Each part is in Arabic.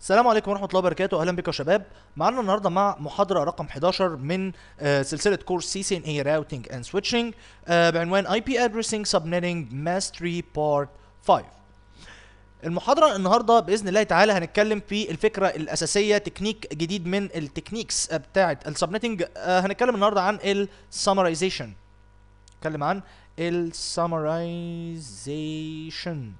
السلام عليكم ورحمه الله وبركاته اهلا بكم يا شباب معانا النهارده مع محاضره رقم 11 من آه، سلسله كورس سي سي ان اي راوتنج اند سويتشنج بعنوان اي بي ادريسنج سبنيتنج ماستري بارت 5 المحاضرة النهاردة بإذن الله تعالى هنتكلم في الفكرة الأساسية تكنيك جديد من التكنيكس آه، بتاعة السبنيتنج آه، هنتكلم النهاردة عن السمرايزيشن هنتكلم عن السمرايزيشن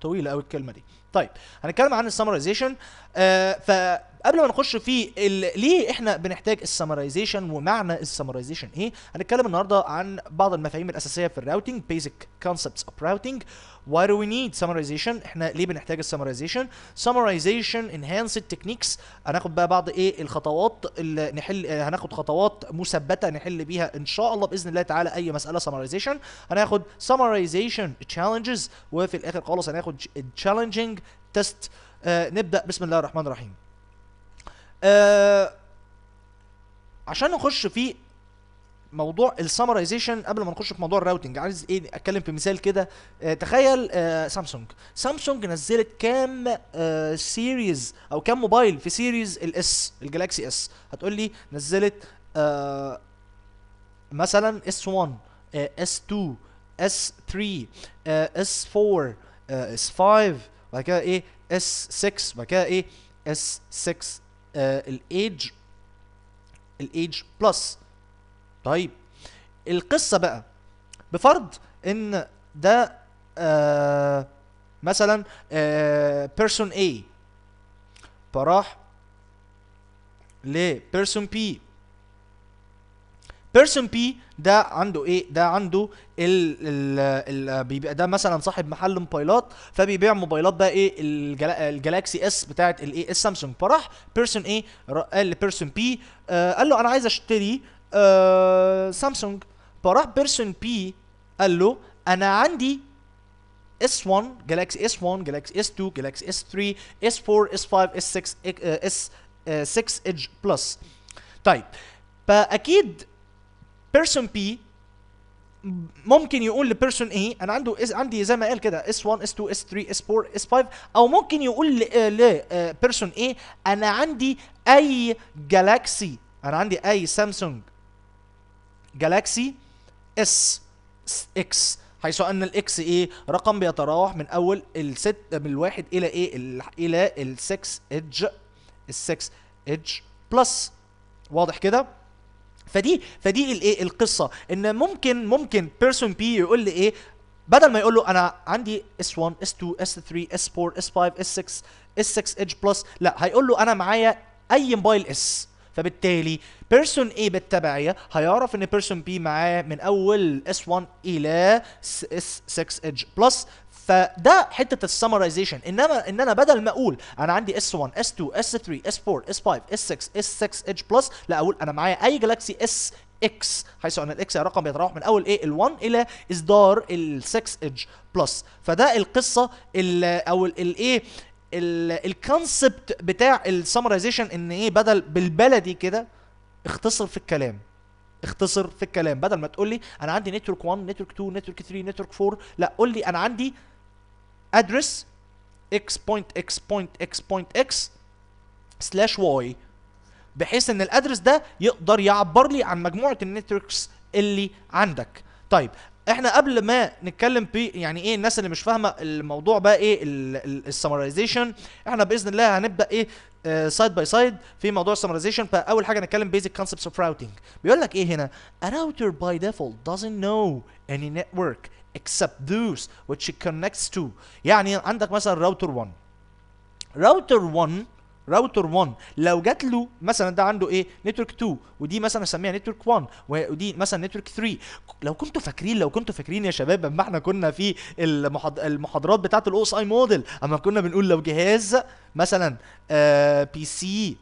طويلة أوي الكلمة دي طيب هنتكلم عن السمرايزيشن آه، فقبل ما نخش في ليه احنا بنحتاج السمرايزيشن ومعنى السمرايزيشن ايه هنتكلم النهارده عن بعض المفاهيم الاساسيه في الراوتنج بيزك كونسبتس اوف راوتينج why do we need summarization احنا ليه بنحتاج السمرايزيشن summarization enhanced techniques هناخد بقى بعض ايه الخطوات اللي نحل آه، هناخد خطوات مثبته نحل بيها ان شاء الله باذن الله تعالى اي مساله summarization هناخد summarization challenges وفي الاخر خالص هناخد challenging test آه نبدأ بسم الله الرحمن الرحيم آه عشان نخش في موضوع السمرايزيشن قبل ما نخش في موضوع الراوتنج عايز ايه اتكلم في مثال كده آه تخيل آه سامسونج سامسونج نزلت كام آه سيريز او كام موبايل في سيريز الاس الجلاكسي اس هتقول لي نزلت آه مثلا اس 1 اس 2 اس 3 اس 4 اس 5 وبعد كده ايه اس 6 بعد كده ايه اس 6 الايدج الايدج بلس طيب القصه بقى بفرض ان ده آه مثلا آه اي A فراح لبيرسون بي بيرسون بي ده عنده ايه ده عنده ال ال ال بيبقى ده مثلا صاحب محل موبايلات فبيبيع موبايلات بقى ايه الجلا الجلاكسي اس بتاعه الايه السامسونج فراح بيرسون ايه قال لبيرسون بي آه قال له انا عايز اشتري آه سامسونج فراح بيرسون بي قال له انا عندي S1 جالاكسي S1 جالاكسي S2 جالاكسي S3 S4 S5 S6 S6 Edge Plus طيب فاكيد بيرسون بي ممكن يقول لبيرسون اي انا عنده عندي زي ما قال كده اس 1 اس 2 اس 3 اس 4 اس 5 او ممكن يقول لبيرسون اي آه، آه، انا عندي اي جالاكسي انا عندي اي سامسونج جالاكسي اس اكس حيث ان الاكس ايه رقم بيتراوح من اول الست آه، من الواحد الى ايه الى ال 6 ايدج ال 6 ايدج بلس واضح كده فدي فدي الايه القصه ان ممكن ممكن بيرسون بي يقول لي ايه بدل ما يقول له انا عندي اس 1 اس 2 اس 3 اس 4 اس 5 اس 6 اس 6 Edge بلس لا هيقول له انا معايا اي موبايل اس فبالتالي بيرسون ايه بالتبعية هيعرف ان بيرسون بي معاه من اول اس 1 الي اس S6 Edge بلس فده حته السمرايزيشن انما ان انا بدل ما اقول انا عندي اس 1 اس 2 اس 3 اس 4 اس 5 اس 6 اس 6 اتش بلس لا اقول انا معايا اي جلاكسي اس اكس حيث ان الاكس رقم بيتراوح من اول ايه ال1 الى اصدار ال6 ايدج بلس فده القصه ال او الايه الكونسبت بتاع السمرايزيشن ان ايه بدل بالبلدي كده اختصر في الكلام اختصر في الكلام بدل ما تقول لي انا عندي نتورك 1 نتورك 2 نتورك 3 نتورك 4 لا قول لي انا عندي address x.x.x.x سلاش واي بحيث ان الادرس ده يقدر يعبر لي عن مجموعه النتوركس اللي عندك طيب احنا قبل ما نتكلم بي يعني ايه الناس اللي مش فاهمه الموضوع بقى ايه السمرايزيشن احنا باذن الله هنبدا ايه سايد باي سايد في موضوع السمرايزيشن فاول حاجه نتكلم بيزك كونسبتس اوف راوتينج بيقول لك ايه هنا a router by default doesn't know any network except those which it connects to يعني عندك مثلا راوتر 1 راوتر 1 راوتر 1 لو جات له مثلا ده عنده ايه نتورك 2 ودي مثلا اسميها نتورك 1 ودي مثلا نتورك 3 لو كنتوا فاكرين لو كنتوا فاكرين يا شباب اما احنا كنا في المحاضرات بتاعه الاو اس اي موديل اما كنا بنقول لو جهاز مثلا آه بي سي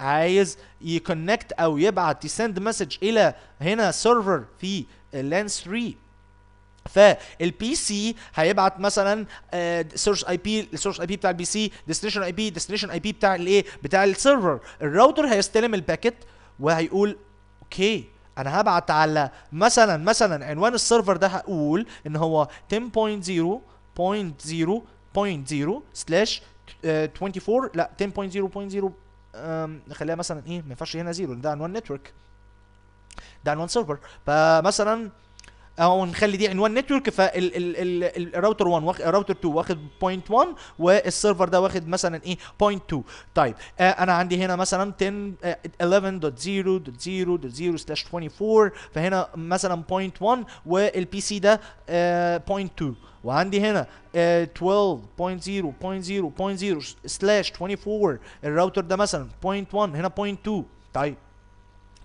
عايز يكونكت او يبعت يسند مسج الى هنا سيرفر في لان 3 فالبي سي هيبعت مثلا سيرش اي بي السيرش اي بي بتاع البي سي ديستنيشن اي بي ديستنيشن اي بي بتاع الايه بتاع السيرفر الراوتر هيستلم الباكيت وهيقول اوكي انا هبعت على مثلا مثلا عنوان السيرفر ده هقول ان هو 10.0.0.0 سلاش 24 لا 10.0.0 خليها مثلا ايه ما ينفعش هنا زيرو ده عنوان نتورك ده عنوان سيرفر فمثلا او نخلي دي عنوان نتورك فالراوتر 1 راوتر 2 واخد بوينت 1 والسيرفر ده واخد مثلا ايه بوينت 2 طيب آه، انا عندي هنا مثلا 10 11.0.0.0 سلاش 24 فهنا مثلا بوينت 1 والبي سي ده بوينت آه، 2 وعندي هنا 12.0.0.0 سلاش 24 الراوتر ده مثلا بوينت 1 هنا بوينت 2 طيب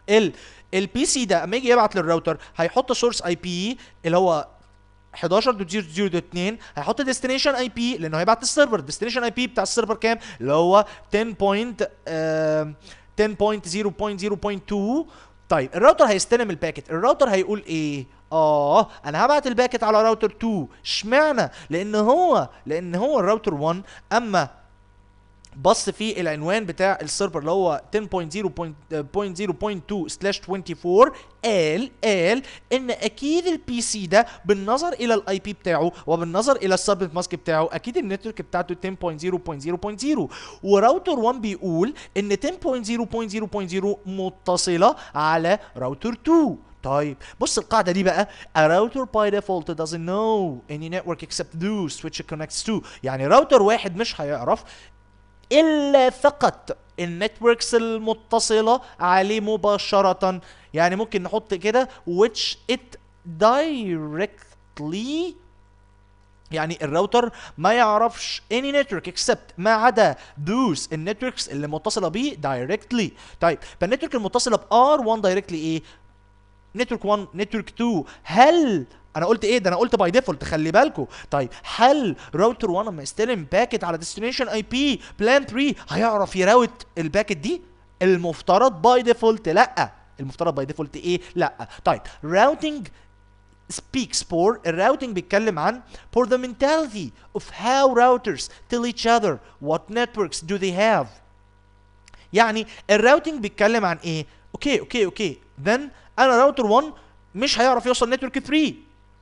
ال البي سي ده اما يجي يبعت للراوتر هيحط سورس اي بي اللي هو 11.0.0.2 هيحط ديستنيشن اي بي لانه هيبعت السيرفر ديستنيشن اي بي بتاع السيرفر كام اللي هو 10.10.0.2 آه، طيب الراوتر هيستلم الباكت الراوتر هيقول ايه اه انا هبعت الباكت على راوتر 2 اشمعنى لان هو لان هو الراوتر 1 اما بص في العنوان بتاع السيرفر اللي هو 10.0.0.2 سلاش 24 قال قال ان اكيد البي سي ده بالنظر الى الاي بي بتاعه وبالنظر الى السبنت ماسك بتاعه اكيد النتورك بتاعته 10.0.0.0 وراوتر 1 بيقول ان 10.0.0.0 متصله على راوتر 2 طيب بص القاعده دي بقى a router by default doesn't know any network except those which it connects to يعني راوتر واحد مش هيعرف إلا فقط النتوركس المتصلة عليه مباشرة يعني ممكن نحط كده which it directly يعني الراوتر ما يعرفش any network except ما عدا those النتوركس اللي متصله بيه directly طيب فالنتورك المتصله ب R1 directly ايه نتورك 1 نتورك 2 هل انا قلت ايه ده انا قلت باي ديفولت خلي بالكو طيب هل راوتر 1 لما يستلم باكت على ديستنيشن اي بي بلان 3 هيعرف يراوت الباكت دي المفترض باي ديفولت لا المفترض باي ديفولت ايه لا طيب راوتنج speaks for الراوتنج بيتكلم عن for the mentality of how routers tell each other what networks do they have يعني الراوتنج بيتكلم عن ايه اوكي اوكي اوكي then انا راوتر 1 مش هيعرف يوصل نتورك 3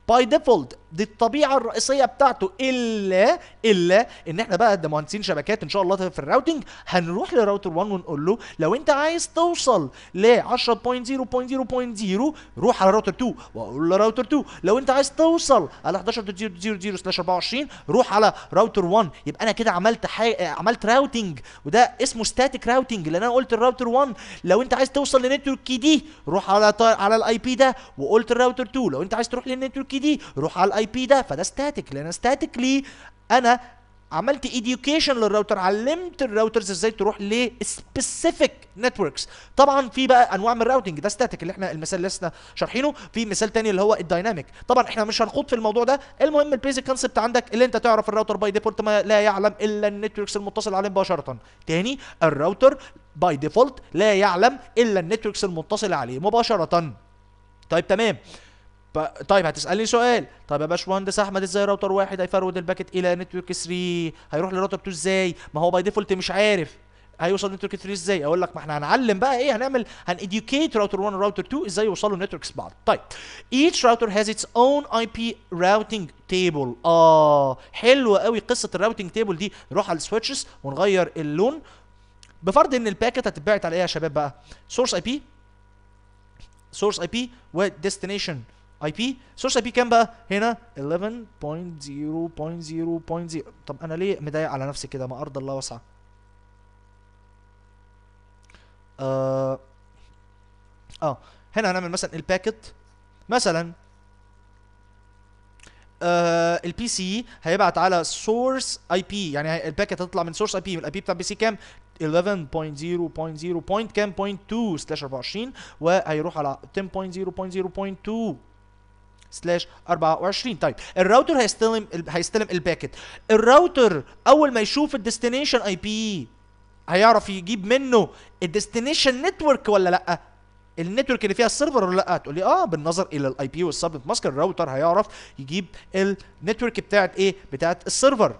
باي ديفولت دي الطبيعه الرئيسيه بتاعته الا الا ان احنا بقى ده مهندسين شبكات ان شاء الله في الراوتنج هنروح لراوتر 1 ونقول له لو انت عايز توصل ل 10.0.0.0 روح على راوتر 2 واقول له راوتر 2 لو انت عايز توصل على 11.0.0/24 روح على راوتر 1 يبقى انا كده عملت حي... عملت راوتنج وده اسمه ستاتيك راوتنج لان انا قلت الراوتر 1 لو انت عايز توصل لنتورك دي روح على على الاي بي ده وقلت الراوتر 2 لو انت عايز تروح للنتورك دي روح على الاي الاي بي ده فده ستاتيك لان ستاتيك لي انا عملت ايديوكيشن للراوتر علمت الراوترز ازاي تروح لسبيسيفيك نتوركس طبعا في بقى انواع من الراوتنج ده ستاتيك اللي احنا المثال اللي لسه شارحينه في مثال تاني اللي هو الدايناميك طبعا احنا مش هنخوض في الموضوع ده المهم البيزك كونسبت عندك اللي انت تعرف الراوتر باي ديفولت ما لا يعلم الا النتوركس المتصل عليه مباشره تاني الراوتر باي ديفولت لا يعلم الا النتوركس المتصل عليه مباشره طيب تمام طيب هتسالني سؤال طب يا باشمهندس احمد ازاي راوتر واحد هيفرود الباكت الى نتورك 3 هيروح لراوتر 2 ازاي ما هو باي ديفولت مش عارف هيوصل نتورك 3 ازاي اقول لك ما احنا هنعلم بقى ايه هنعمل هنديوكيت راوتر 1 وراوتر 2 ازاي يوصلوا نتوركس بعض طيب each router has its own IP routing table اه حلوه قوي قصه الراوتنج تيبل دي نروح على السويتشز ونغير اللون بفرض ان الباكت هتتبعت على ايه يا شباب بقى سورس اي بي سورس اي بي وديستنيشن اي بي سورس اي بي كام بقى هنا 11.0.0.0 طب انا ليه مضايق على نفسي كده ما ارض الله واسعه اه, آه. هنا هنعمل مثلا الباكت مثلا آه البي سي هيبعت على سورس اي بي يعني الباكت هتطلع من سورس اي بي الاي بي بتاع البي سي كام 11.0.0. كام 2 سلاش 24 وهيروح على 10.0.0.2 سلاش 24 طيب الراوتر هيستلم هيستلم الباكت الراوتر اول ما يشوف الديستنيشن اي بي هيعرف يجيب منه الديستنيشن نتورك ولا لا النتورك اللي فيها السيرفر ولا لا تقول لي اه بالنظر الى الاي بي والسبنت ماسك الراوتر هيعرف يجيب النتورك بتاعت ايه بتاعت السيرفر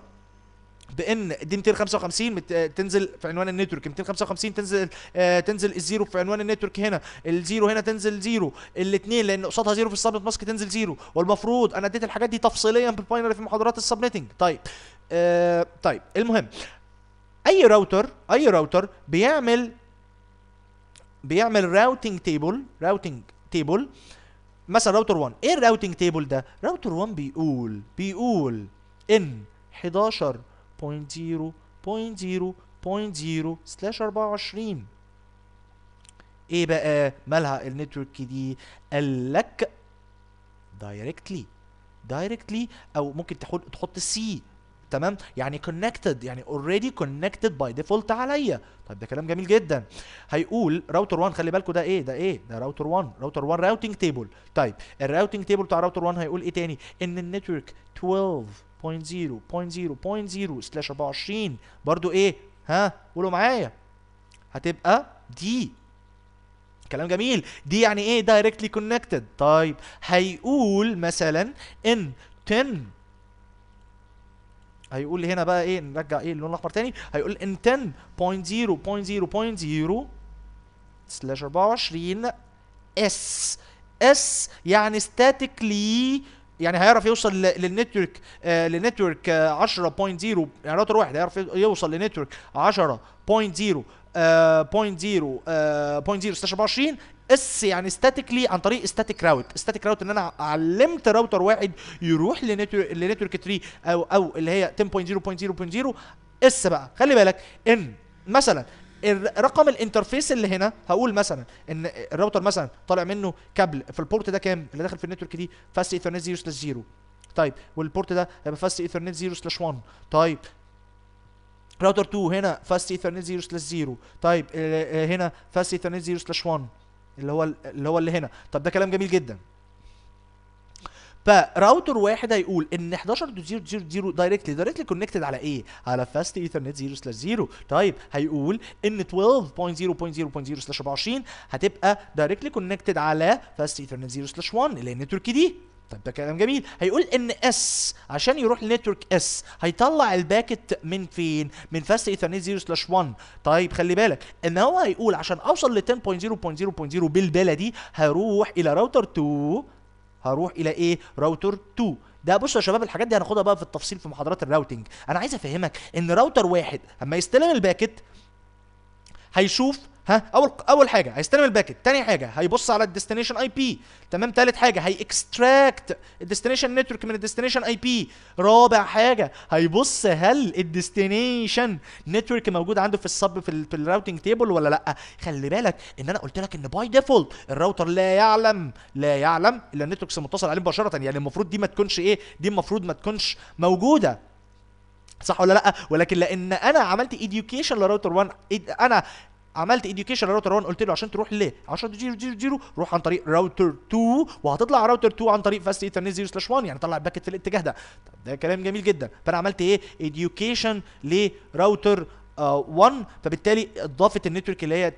بان دي 255 آه، تنزل في عنوان النتورك 255 تنزل آه تنزل الزيرو في عنوان النتورك هنا الزيرو هنا تنزل زيرو الاثنين لان قصادها زيرو في السبنت ماسك تنزل زيرو والمفروض انا اديت الحاجات دي تفصيليا بالباينري في محاضرات السبنتنج طيب آه طيب المهم اي راوتر اي راوتر بيعمل بيعمل راوتنج تيبل راوتنج تيبل مثلا راوتر 1 ايه الراوتنج تيبل ده راوتر 1 بيقول بيقول ان 11 سلاش 24 ايه بقى مالها النتورك دي قال لك دايركتلي دايركتلي او ممكن تحط تحط سي تمام يعني كونكتد يعني اوريدي كونكتد باي ديفولت عليا طيب ده كلام جميل جدا هيقول راوتر 1 خلي بالكم ده ايه ده ايه ده راوتر 1 راوتر 1 راوتنج تيبل طيب الراوتنج تيبل بتاع راوتر 1 هيقول ايه تاني ان النتورك 12 0.0.0.0 سلاش 24 برضو ايه ها قولوا معايا هتبقى دي كلام جميل دي يعني ايه دايركتلي كونكتد طيب هيقول مثلا ان 10 هيقول هنا بقى ايه نرجع ايه اللون الاحمر تاني هيقول ان 10.0.0.0 سلاش 24 اس اس يعني statically يعني هيعرف يوصل للنتورك آه، لنتورك 10.0 آه، يعني راوتر واحد هيعرف يوصل لنتورك 10.0 .0 .0 بوينت 24 اس يعني ستاتيكلي عن طريق ستاتيك راوت ستاتيك راوت ان انا علمت راوتر واحد يروح لنتورك لنتورك 3 او او اللي هي 10.0.0.0 اس بقى خلي بالك ان مثلا رقم الانترفيس اللي هنا هقول مثلا ان الراوتر مثلا طالع منه كابل في البورت ده كام اللي داخل في النتورك دي فاست ايثرنت 0 سلاش 0 طيب والبورت ده هيبقى فاست ايثرنت 0 سلاش 1 طيب راوتر 2 هنا فاست ايثرنت 0 سلاش 0 طيب آه، آه، هنا فاست ايثرنت 0 سلاش 1 اللي هو اللي هو اللي هنا طب ده كلام جميل جدا فراوتر واحد هيقول ان 11.0.0.0 دايركتلي دايركتلي كونكتد على ايه؟ على فاست ايثرنت 0 سلاش 0 طيب هيقول ان 12.0.0.0 سلاش 24 هتبقى دايركتلي كونكتد على فاست ايثرنت 0 سلاش 1 اللي هي النتورك دي طب ده كلام جميل هيقول ان اس عشان يروح لنتورك اس هيطلع الباكت من فين من فاست ايثرنت 0 سلاش 1 طيب خلي بالك ان هو هيقول عشان اوصل ل 10.0.0.0 بالبلدي دي هروح الى راوتر 2 هروح الى ايه راوتر 2 ده بصوا يا شباب الحاجات دي هناخدها بقى في التفصيل في محاضرات الراوتنج انا عايز افهمك ان راوتر واحد اما يستلم الباكت هيشوف ها اول اول حاجه هيستلم الباكت تاني حاجه هيبص على الديستنيشن اي بي تمام تالت حاجه هيكستراكت الديستنيشن نتورك من الديستنيشن اي بي رابع حاجه هيبص هل الديستنيشن نتورك موجود عنده في السب في, في الراوتنج تيبل ولا لا خلي بالك ان انا قلت لك ان باي ديفولت الراوتر لا يعلم لا يعلم الا النتوركس المتصل عليه مباشره يعني المفروض دي ما تكونش ايه دي المفروض ما تكونش موجوده صح ولا لا ولكن لان انا عملت ايديوكيشن لراوتر 1 انا عملت اديوكيشن للراوتر 1 قلت له عشان تروح ليه 10 0 0 0 روح عن طريق راوتر 2 وهتطلع راوتر 2 عن طريق فاست ايثرنت 0 سلاش 1 يعني طلع الباكت في الاتجاه ده طب ده كلام جميل جدا فانا عملت ايه اديوكيشن لراوتر 1 uh, فبالتالي اضافت النتورك اللي هي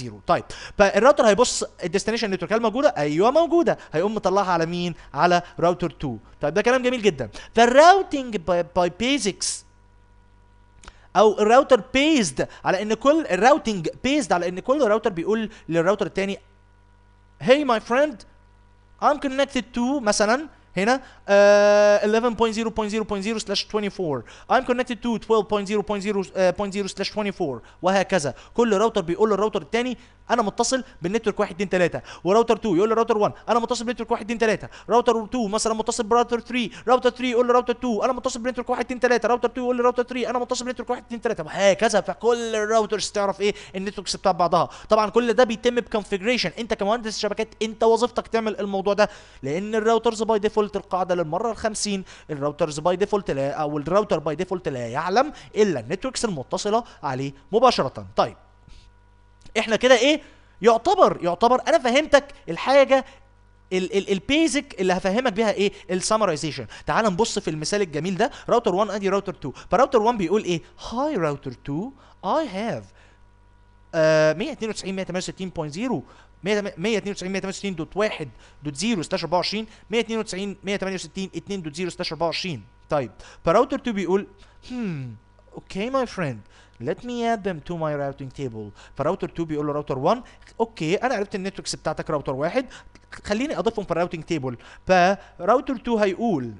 10.0.0.0 طيب فالراوتر هيبص الديستنيشن نتورك هل موجوده؟ ايوه موجوده هيقوم مطلعها على مين؟ على راوتر 2 طيب ده كلام جميل جدا فالراوتنج باي بيزكس او الراوتر بيزد على ان كل الراوتنج بيزد على ان كل راوتر بيقول للراوتر الثاني هي ماي فريند I'm connected to مثلا هنا uh, 11.0.0.0 24 I'm connected to 12.0.0.0 24 آه، وهكذا كل راوتر بيقول للراوتر الثاني انا متصل بالنتورك 1 2 3 وراوتر 2 يقول لي راوتر 1 انا متصل بالنتورك 1 2 3 راوتر 2 مثلا متصل براوتر 3 راوتر 3 يقول لي راوتر 2 انا متصل بالنتورك 1 2 3 راوتر 2 يقول لي راوتر 3 انا متصل بالنتورك 1 2 3 وهكذا فكل الراوترز تعرف ايه النتوركس بتاع بعضها طبعا كل ده بيتم بكونفجريشن انت كمهندس شبكات انت وظيفتك تعمل الموضوع ده لان الراوترز باي ديفولت القاعده للمره ال 50 الراوترز باي ديفولت لا او الراوتر باي ديفولت لا يعلم الا النتوركس المتصله عليه مباشره طيب احنا كده ايه يعتبر يعتبر انا فهمتك الحاجه البيزك اللي هفهمك بيها ايه السمرايزيشن تعال نبص في المثال الجميل ده راوتر 1 ادي راوتر 2 فراوتر 1 بيقول ايه هاي راوتر 2 اي هاف 192 168.0 24 192 168.2.0/24 طيب فراوتر 2 بيقول هم اوكي ماي فريند let me add them to my routing table فراوتر 2 بيقول له راوتر 1 اوكي انا عرفت النتوركس بتاعتك راوتر واحد خليني اضيفهم في الراوتنج تيبل فراوتر 2 هيقول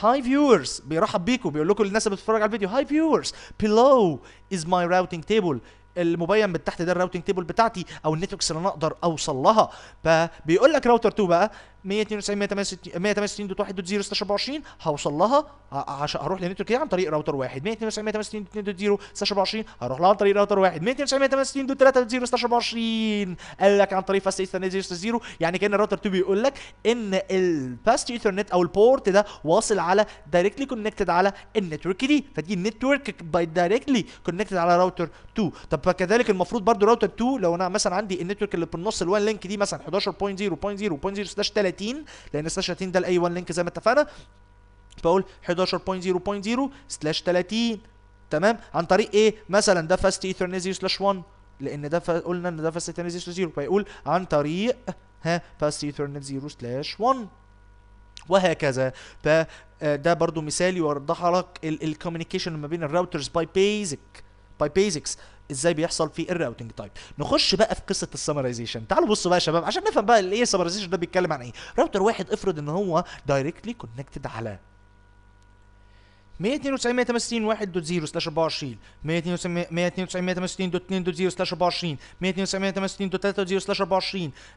هاي فيورز بيرحب بيكم بيقول لكم الناس اللي بتتفرج على الفيديو هاي فيورز below is my routing table المبين من تحت ده الراوتنج تيبل بتاعتي او النتوركس اللي انا اقدر اوصل لها فبيقول لك راوتر 2 بقى 192 168 دوت 1 دوت 0 هوصل لها عشان هروح للنتورك دي عن طريق راوتر واحد 192 168 دوت 0 هروح لها عن طريق راوتر واحد 192 168 دوت 3 دوت 0 قال لك عن طريق فاست ايثرنت 0 0 يعني كان الراوتر 2 بيقول لك ان الفاست ايثرنت او البورت ده واصل على دايركتلي كونكتد على النتورك دي فدي النتورك باي دايركتلي كونكتد على راوتر 2 طب كذلك المفروض برضو راوتر 2 لو انا مثلا عندي النتورك اللي في النص لينك دي مثلا 11.0.0.0 سلاش 3 30 لان سلاش 30 ده الاي 1 لينك زي ما اتفقنا بقول 11.0.0 سلاش 30 تمام عن طريق ايه مثلا ده فاست ايثرنيزي سلاش 1 لان ده قلنا ان ده فاست ايثرنيزي سلاش 0 فيقول عن طريق ها فاست ايثرنت 0 سلاش 1 وهكذا فده آه، برضو مثال يوضح لك الكوميونيكيشن ما بين الراوترز باي بيزك باي طيب بيزكس ازاي بيحصل في الراوتنج تايب نخش بقى في قصه السمرايزيشن تعالوا بصوا بقى يا شباب عشان نفهم بقى ايه السمرايزيشن ده بيتكلم عن ايه راوتر واحد افرض ان هو دايركتلي كونكتد على 192 سلاش 24 192 سلاش 24 192.2.0 سلاش 24 4.0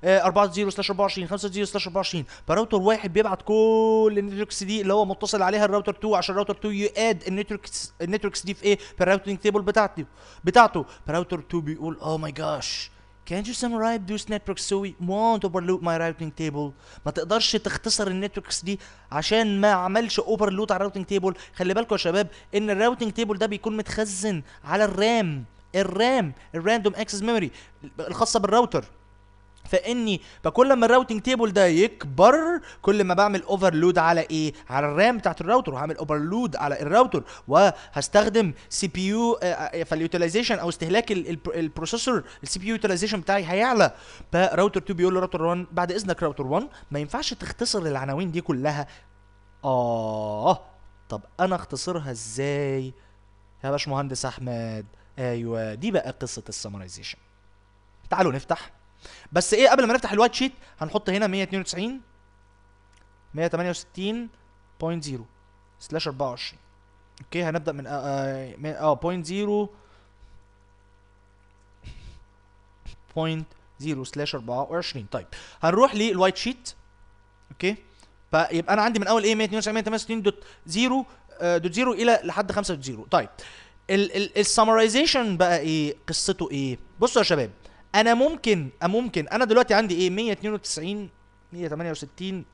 آه، سلاش 24 5.0 سلاش 24 فراوتر واحد بيبعت كل النتوركس دي اللي هو متصل عليها الراوتر 2 عشان الراوتر 2 يؤاد النتوركس النتوركس دي في ايه في الراوتنج تيبل بتاعته بتاعته فراوتر 2 بيقول اوه ماي جاش Can't you summarize those networks so we won't overload my routing table ما تقدرش تختصر النتوركس دي عشان ما عملش overload على الراوتنج تيبل خلي بالكم يا شباب ان الراوتنج تيبل ده بيكون متخزن على الرام الرام الراندوم اكسس ميموري الخاصه بالراوتر فاني فكل ما الراوتنج تيبل ده يكبر كل ما بعمل اوفرلود على ايه على الرام بتاعت الراوتر وهعمل اوفرلود على الراوتر وهستخدم سي بي يو آه، آه، فاليوتيلايزيشن او استهلاك البروسيسور السي بي يو يوتيلايزيشن بتاعي هيعلى فراوتر 2 بيقول لراوتر 1 بعد اذنك راوتر 1 ما ينفعش تختصر العناوين دي كلها اه طب انا اختصرها ازاي يا باشمهندس احمد ايوه دي بقى قصه السمرايزيشن تعالوا نفتح بس ايه قبل ما نفتح الوايت شيت هنحط هنا 192 168.0 سلاش 24 اوكي هنبدا من اه بوينت زيرو بوينت زيرو سلاش 24 طيب هنروح للوايت شيت اوكي فيبقى انا عندي من اول ايه 192 دوت 0 آه، دوت 0 الى لحد 5 دوت 0 طيب السمرايزيشن بقى ايه قصته ايه بصوا يا شباب انا ممكن ممكن انا دلوقتي عندي ايه 192 168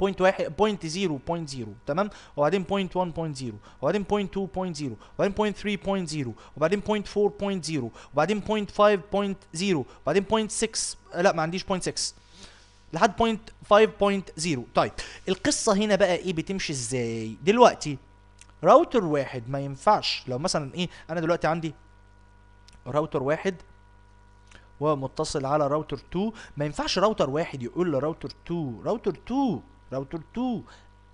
بوينت واحد بوينت زيرو بوينت زيرو تمام وبعدين بوينت 1 بوينت زيرو وبعدين بوينت 2 بوينت زيرو وبعدين بوينت 3 بوينت زيرو وبعدين بوينت 4 بوينت زيرو وبعدين بوينت 5 بوينت زيرو وبعدين بوينت 6 لا ما عنديش بوينت 6 لحد بوينت 5.0 طيب القصه هنا بقى ايه بتمشي ازاي دلوقتي راوتر واحد ما ينفعش لو مثلا ايه انا دلوقتي عندي راوتر واحد ومتصل على راوتر 2 ما ينفعش راوتر واحد يقول لراوتر 2 راوتر 2 راوتر 2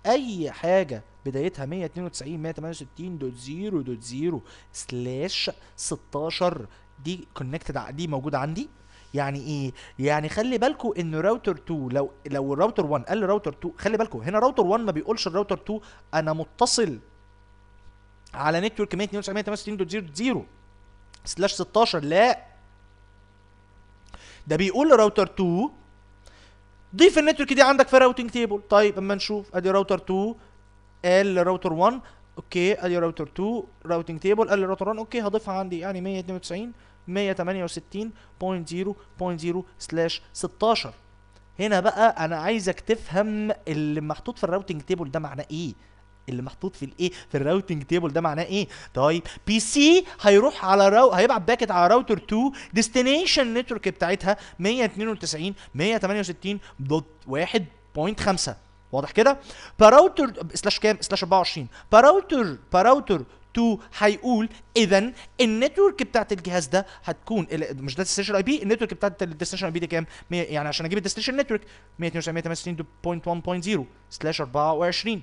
اي حاجه بدايتها 192 168.0.0 سلاش 16 دي كونكتد دي موجوده عندي يعني ايه يعني خلي بالكوا ان راوتر 2 لو لو الراوتر 1 قال راوتر 2 خلي بالكوا هنا راوتر 1 ما بيقولش الراوتر 2 انا متصل على نتورك 192.168.0.0 سلاش 16 لا ده بيقول لراوتر 2 ضيف النتورك دي عندك في راوتنج تيبل طيب اما نشوف ادي راوتر 2 قال لراوتر 1 اوكي ادي راوتر 2 راوتنج تيبل قال لراوتر 1 اوكي هضيفها عندي يعني 192 168.0.0 سلاش 16 هنا بقى انا عايزك تفهم اللي محطوط في الراوتنج تيبل ده معناه ايه اللي محطوط في الايه في الراوتنج تيبل ده معناه ايه طيب بي سي هيروح على راو هيبعت باكت على راوتر 2 ديستنيشن نتورك بتاعتها 192 168 1.5 واضح كده باراوتر سلاش كام سلاش 24 باراوتر باراوتر 2 هيقول اذا النتورك بتاعت الجهاز ده هتكون مش ده الديستنيشن اي بي النتورك بتاعت الديستنيشن اي بي دي كام يعني عشان اجيب الديستنيشن نتورك 192.168.1.0 سلاش 24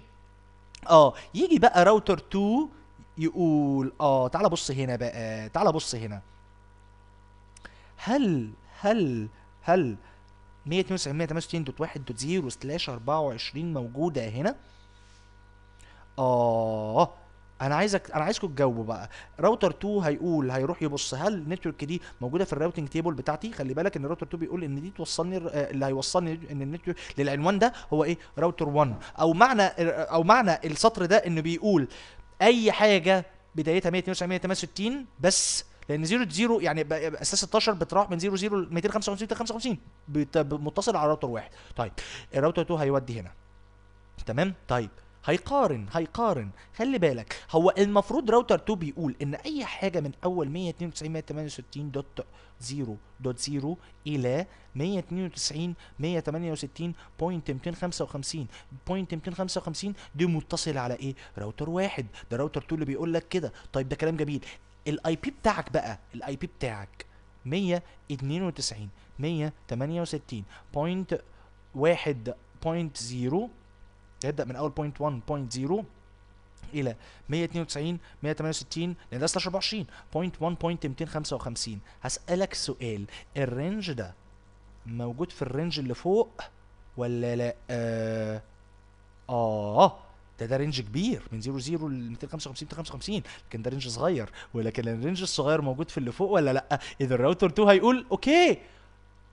اه يجي بقى راوتر 2 يقول اه تعال بص هنا بقى تعال بص هنا هل هل هل 1921680 24 موجوده هنا اه انا عايزك انا عايزكم تجاوبوا بقى راوتر 2 هيقول هيروح يبص هل النتورك دي موجوده في الراوتنج تيبل بتاعتي خلي بالك ان راوتر 2 بيقول ان دي توصلني آه، اللي هيوصلني ان النتورك للعنوان ده هو ايه راوتر 1 او معنى او معنى السطر ده انه بيقول اي حاجه بدايتها 192 بس لان 0 0 يعني اساس 16 بتروح من 0 0 ل 255 255 متصل على راوتر واحد طيب الراوتر 2 هيودي هنا تمام طيب هيقارن هيقارن خلي بالك هو المفروض راوتر 2 بيقول ان اي حاجه من اول 192 الى 192 دي متصله على ايه راوتر واحد ده راوتر 2 اللي بيقول لك كده طيب ده كلام جميل الاي بي بتاعك بقى الاي بي بتاعك 192 168 بوينت بوينت هيبدا من اول بوينت 0 الى 192 168 لان ده 24 بوينت 1 بوينت 255 هسالك سؤال الرينج ده موجود في الرينج اللي فوق ولا لا اه, آه. ده ده رينج كبير من 00 ل 255 255 لكن ده رينج صغير ولكن الرينج الصغير موجود في اللي فوق ولا لا اذا الراوتر 2 هيقول اوكي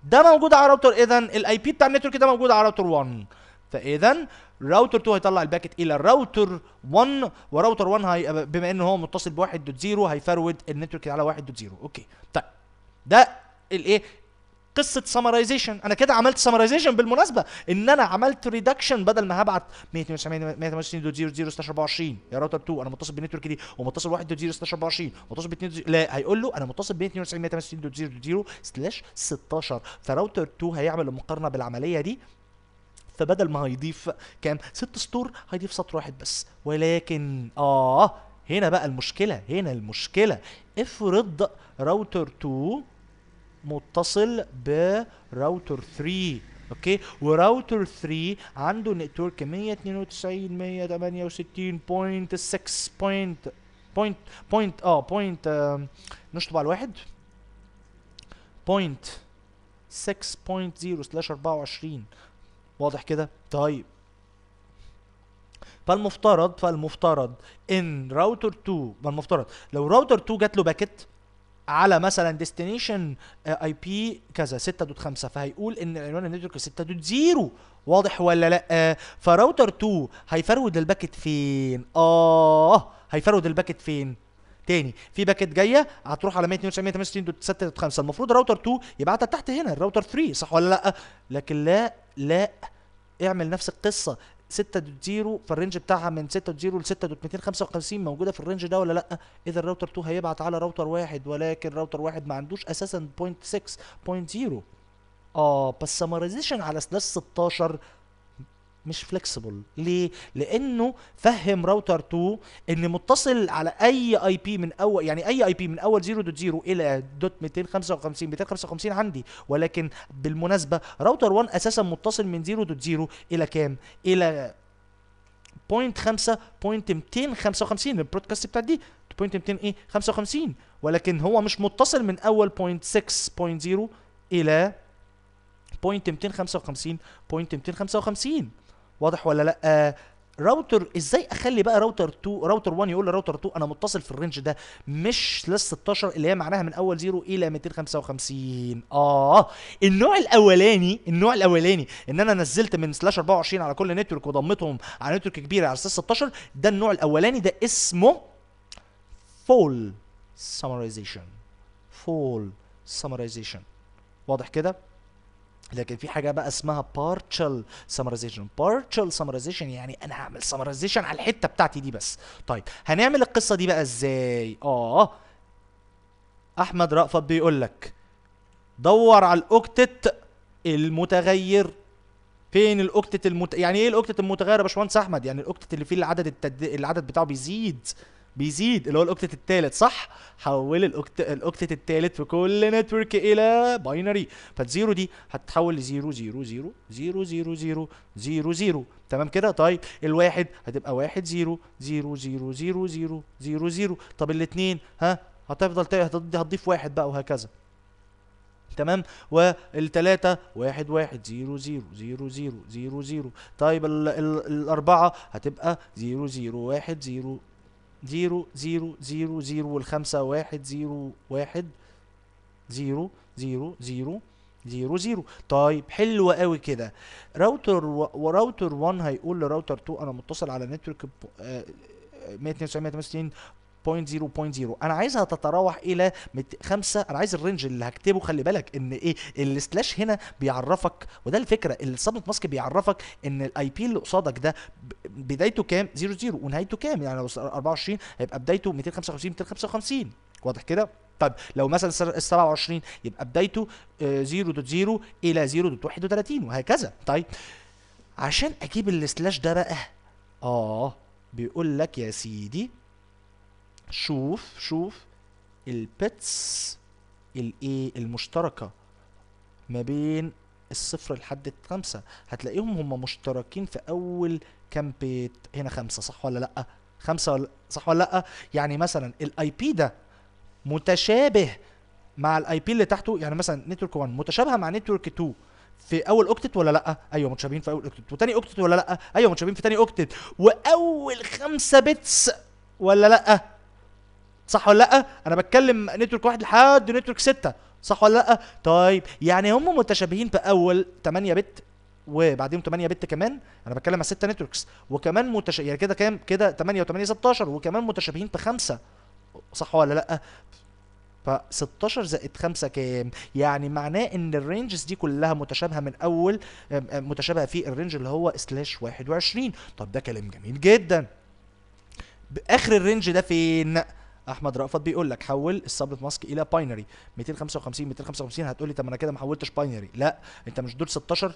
ده موجود على راوتر اذا الاي بي بتاع النتورك ده موجود على راوتر 1 فاذا راوتر 2 هيطلع الباكت الى راوتر 1 وراوتر 1 هي بما ان هو متصل ب 1.0 هيفرود النتورك على 1.0 اوكي طيب ده الايه قصه سمرايزيشن انا كده عملت سمرايزيشن بالمناسبه ان انا عملت ريدكشن بدل ما هبعت 192 24 يا راوتر 2 انا متصل بالنتورك دي ومتصل ب 24 متصل ب 2 لا هيقول له انا متصل ب 192.128.0/16 فراوتر 2 هيعمل المقارنه بالعمليه دي فبدل ما هيضيف كام ست سطور هيضيف سطر واحد بس ولكن اه هنا بقى المشكله هنا المشكله افرض راوتر 2 متصل براوتر 3 اوكي وراوتر 3 عنده نتورك 192 168.6 بوينت بوينت اه بوينت آه، نشطب على الواحد بوينت 6.0 سلاش 24 واضح كده طيب فالمفترض فالمفترض ان راوتر 2 ما المفترض لو راوتر 2 جات له باكت على مثلا ديستنيشن اي بي كذا 6.5 فهيقول ان العنوان النتورك 6.0 واضح ولا لا آه، فراوتر 2 هيفرود الباكت فين اه هيفرود الباكت فين تاني في باكت جايه هتروح على 192 المفروض راوتر 2 يبعتها تحت هنا الراوتر 3 صح ولا لا لكن لا لا اعمل نفس القصه 6.0 فالرينج بتاعها من 6.0 ل 6.255 موجوده في الرينج ده ولا لا اذا الراوتر 2 هيبعت على راوتر واحد ولكن راوتر واحد ما عندوش اساسا 0.6.0 اه بس سمرايزيشن على سلاش 16 مش فلكسبل ليه لانه فهم راوتر 2 ان متصل على اي اي بي من اول يعني اي اي بي من اول 0.0 الى دوت 255 255 عندي ولكن بالمناسبه راوتر 1 اساسا متصل من 0.0 الى كام الى بوينت بوينت البرودكاست بتاعت دي بوينت 200 ايه 55 ولكن هو مش متصل من اول بوينت 6.0 الى بوينت 255 بوينت 255 واضح ولا لا آه راوتر ازاي اخلي بقى راوتر 2 راوتر 1 يقول لراوتر 2 انا متصل في الرينج ده مش لل 16 اللي هي معناها من اول 0 الى 255 اه النوع الاولاني النوع الاولاني ان انا نزلت من سلاش 24 على كل نتورك وضمتهم على نتورك كبيره على سلاش 16 ده النوع الاولاني ده اسمه فول سمرايزيشن فول سمرايزيشن واضح كده لكن في حاجه بقى اسمها partial summarization partial summarization يعني انا هعمل summarization على الحته بتاعتي دي بس طيب هنعمل القصه دي بقى ازاي اه احمد رأفت بيقول لك دور على الاوكتت المتغير فين الاوكتت المت... يعني ايه الاوكتت المتغير يا باشمهندس احمد يعني الاوكتت اللي فيه العدد التد... العدد بتاعه بيزيد بيزيد اللي هو الاوكتت الثالث صح حول الاوكتت الثالث في كل نتورك الى باينري فالزيرو دي هتتحول لزيرو زيرو زيرو زيرو زيرو زيرو زيرو زيرو تمام كده طيب الواحد هتبقى واحد زيرو زيرو زيرو زيرو زيرو زيرو زيرو طب الاثنين ها هتفضل هتضيف واحد بقى وهكذا تمام والثلاثة واحد واحد زيرو زيرو زيرو زيرو زيرو زيرو طيب الأربعة هتبقى زيرو زيرو واحد زيرو 0 0 0 0 والخمسة 1 0 1 0 0 0 0 زيرو طيب حلو قوي كده راوتر و... وراوتر 1 هيقول لراوتر 2 انا متصل على نتورك ب... آه، 192.168.1.1 0.0.0 انا عايزها تتراوح الى 5 انا عايز الرينج اللي هكتبه خلي بالك ان ايه السلاش هنا بيعرفك وده الفكره السبنت ماسك بيعرفك ان الاي بي اللي قصادك ده بدايته كام 00 ونهايته كام يعني لو 24 هيبقى بدايته 255 255 واضح كده طيب لو مثلا ال 27 يبقى بدايته 0.0 آه، الى 0.31 وهكذا طيب عشان اجيب السلاش ده بقى اه بيقول لك يا سيدي شوف شوف البيتس الايه المشتركه ما بين الصفر لحد الخمسة هتلاقيهم هم مشتركين في أول كام بيت هنا خمسة صح ولا لأ؟ خمسة ولا صح ولا لأ؟ يعني مثلا الاي بي ده متشابه مع الاي بي اللي تحته يعني مثلا نتورك 1 متشابهة مع نتورك 2 في اول اوكتت ولا لا ايوه متشابهين في اول اوكتت وتاني اوكتت ولا لا ايوه متشابهين في تاني اوكتت واول خمسة بيتس ولا لا صح ولا لا انا بتكلم نتورك واحد لحد نتورك ستة صح ولا لا طيب يعني هم متشابهين في اول 8 بت وبعدين 8 بت كمان انا بتكلم على 6 نتوركس وكمان متش يعني كده كام كده 8 و8 16 وكمان متشابهين في 5 صح ولا لا ف 16 زائد 5 كام؟ يعني معناه ان الرينجز دي كلها متشابهه من اول متشابهه في الرينج اللي هو سلاش 21 طب ده كلام جميل جدا اخر الرينج ده فين؟ احمد رأفت بيقول لك حول السبلت ماسك الى باينري 255 255 هتقول لي طب انا كده ما حولتش باينري لا انت مش دول 16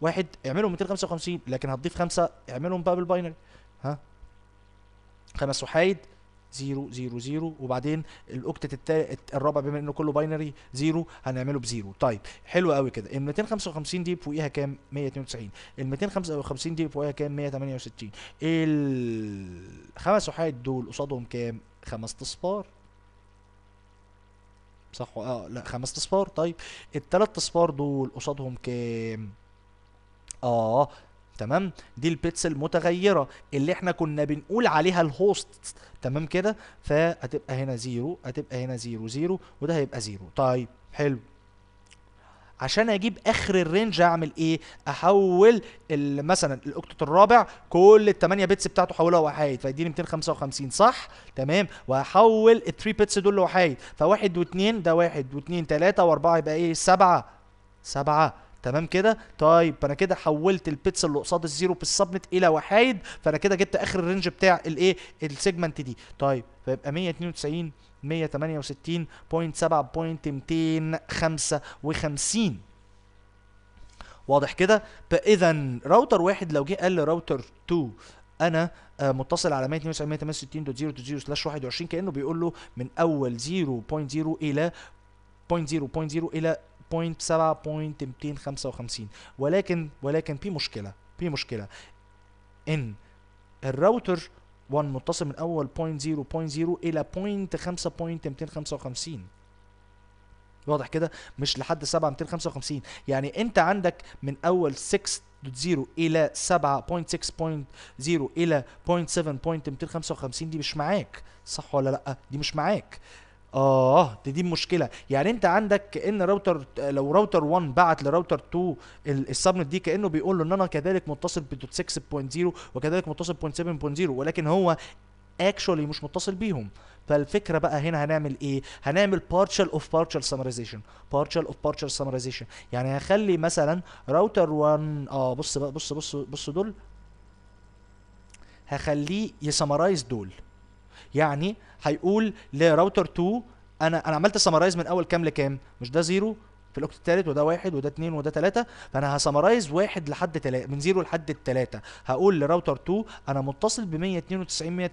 واحد اعملهم 255 لكن هتضيف خمسه اعملهم بقى بالباينري ها خمس وحايد 0 0 0 وبعدين الاوكتت التالت الرابع بما انه كله باينري 0 هنعمله بزيرو طيب حلو قوي كده ال 255 دي فوقيها كام 192 ال 255 دي فوقيها كام 168 الخمس وحايد دول قصادهم كام خمس اصفار صح اه لا خمس اصفار طيب التلات اصفار دول قصادهم كام اه تمام دي البيتس المتغيره اللي احنا كنا بنقول عليها الهوست تمام كده فهتبقى هنا زيرو هتبقى هنا زيرو زيرو وده هيبقى زيرو طيب حلو عشان اجيب اخر الرينج اعمل ايه احول مثلا الاكتوت الرابع كل ال 8 بيتس بتاعته احولها وحايد فيديني 255 صح تمام وهحول ال 3 بيتس دول لوحايد فواحد واثنين ده واحد واثنين ثلاثة واربعة يبقى ايه سبعة سبعة تمام كده طيب انا كده حولت البيتس اللي قصاد الزيرو بالسبنت الى وحايد فانا كده جبت اخر الرينج بتاع الايه السيجمنت دي طيب فيبقى 192 168.7 بوينت 255 واضح كده فاذا راوتر واحد لو جه قال لي راوتر 2 انا متصل على 192.168.0.0/21 كانه بيقول له من اول 0.0 الى 0.0.0 الى 0.7.255 ولكن ولكن في مشكله في مشكله ان الراوتر 1 متصل من اول 0.0.0 الى 0.5.255 واضح كده مش لحد 7 255 يعني انت عندك من اول 6.0 الى 7.6.0 الى 0.7.255 دي مش معاك صح ولا لا دي مش معاك اه دي دي مشكله يعني انت عندك كان راوتر لو راوتر 1 بعت لراوتر 2 السبنت دي كانه بيقول له ان انا كذلك متصل ب 6.0 وكذلك متصل ب 7.0 ولكن هو اكشولي مش متصل بيهم فالفكره بقى هنا هنعمل ايه هنعمل partial of partial summarization partial of partial summarization يعني هخلي مثلا راوتر 1 اه بص بقى بص بص بص دول هخليه يسمرايز دول يعني هيقول لراوتر 2 انا انا عملت سمرايز من اول كام لكام مش ده زيرو في الاوكت الثالث وده واحد وده اتنين وده تلاته فانا هسمرايز واحد لحد تلاته من زيرو لحد التلاته هقول لراوتر 2 انا متصل ب 192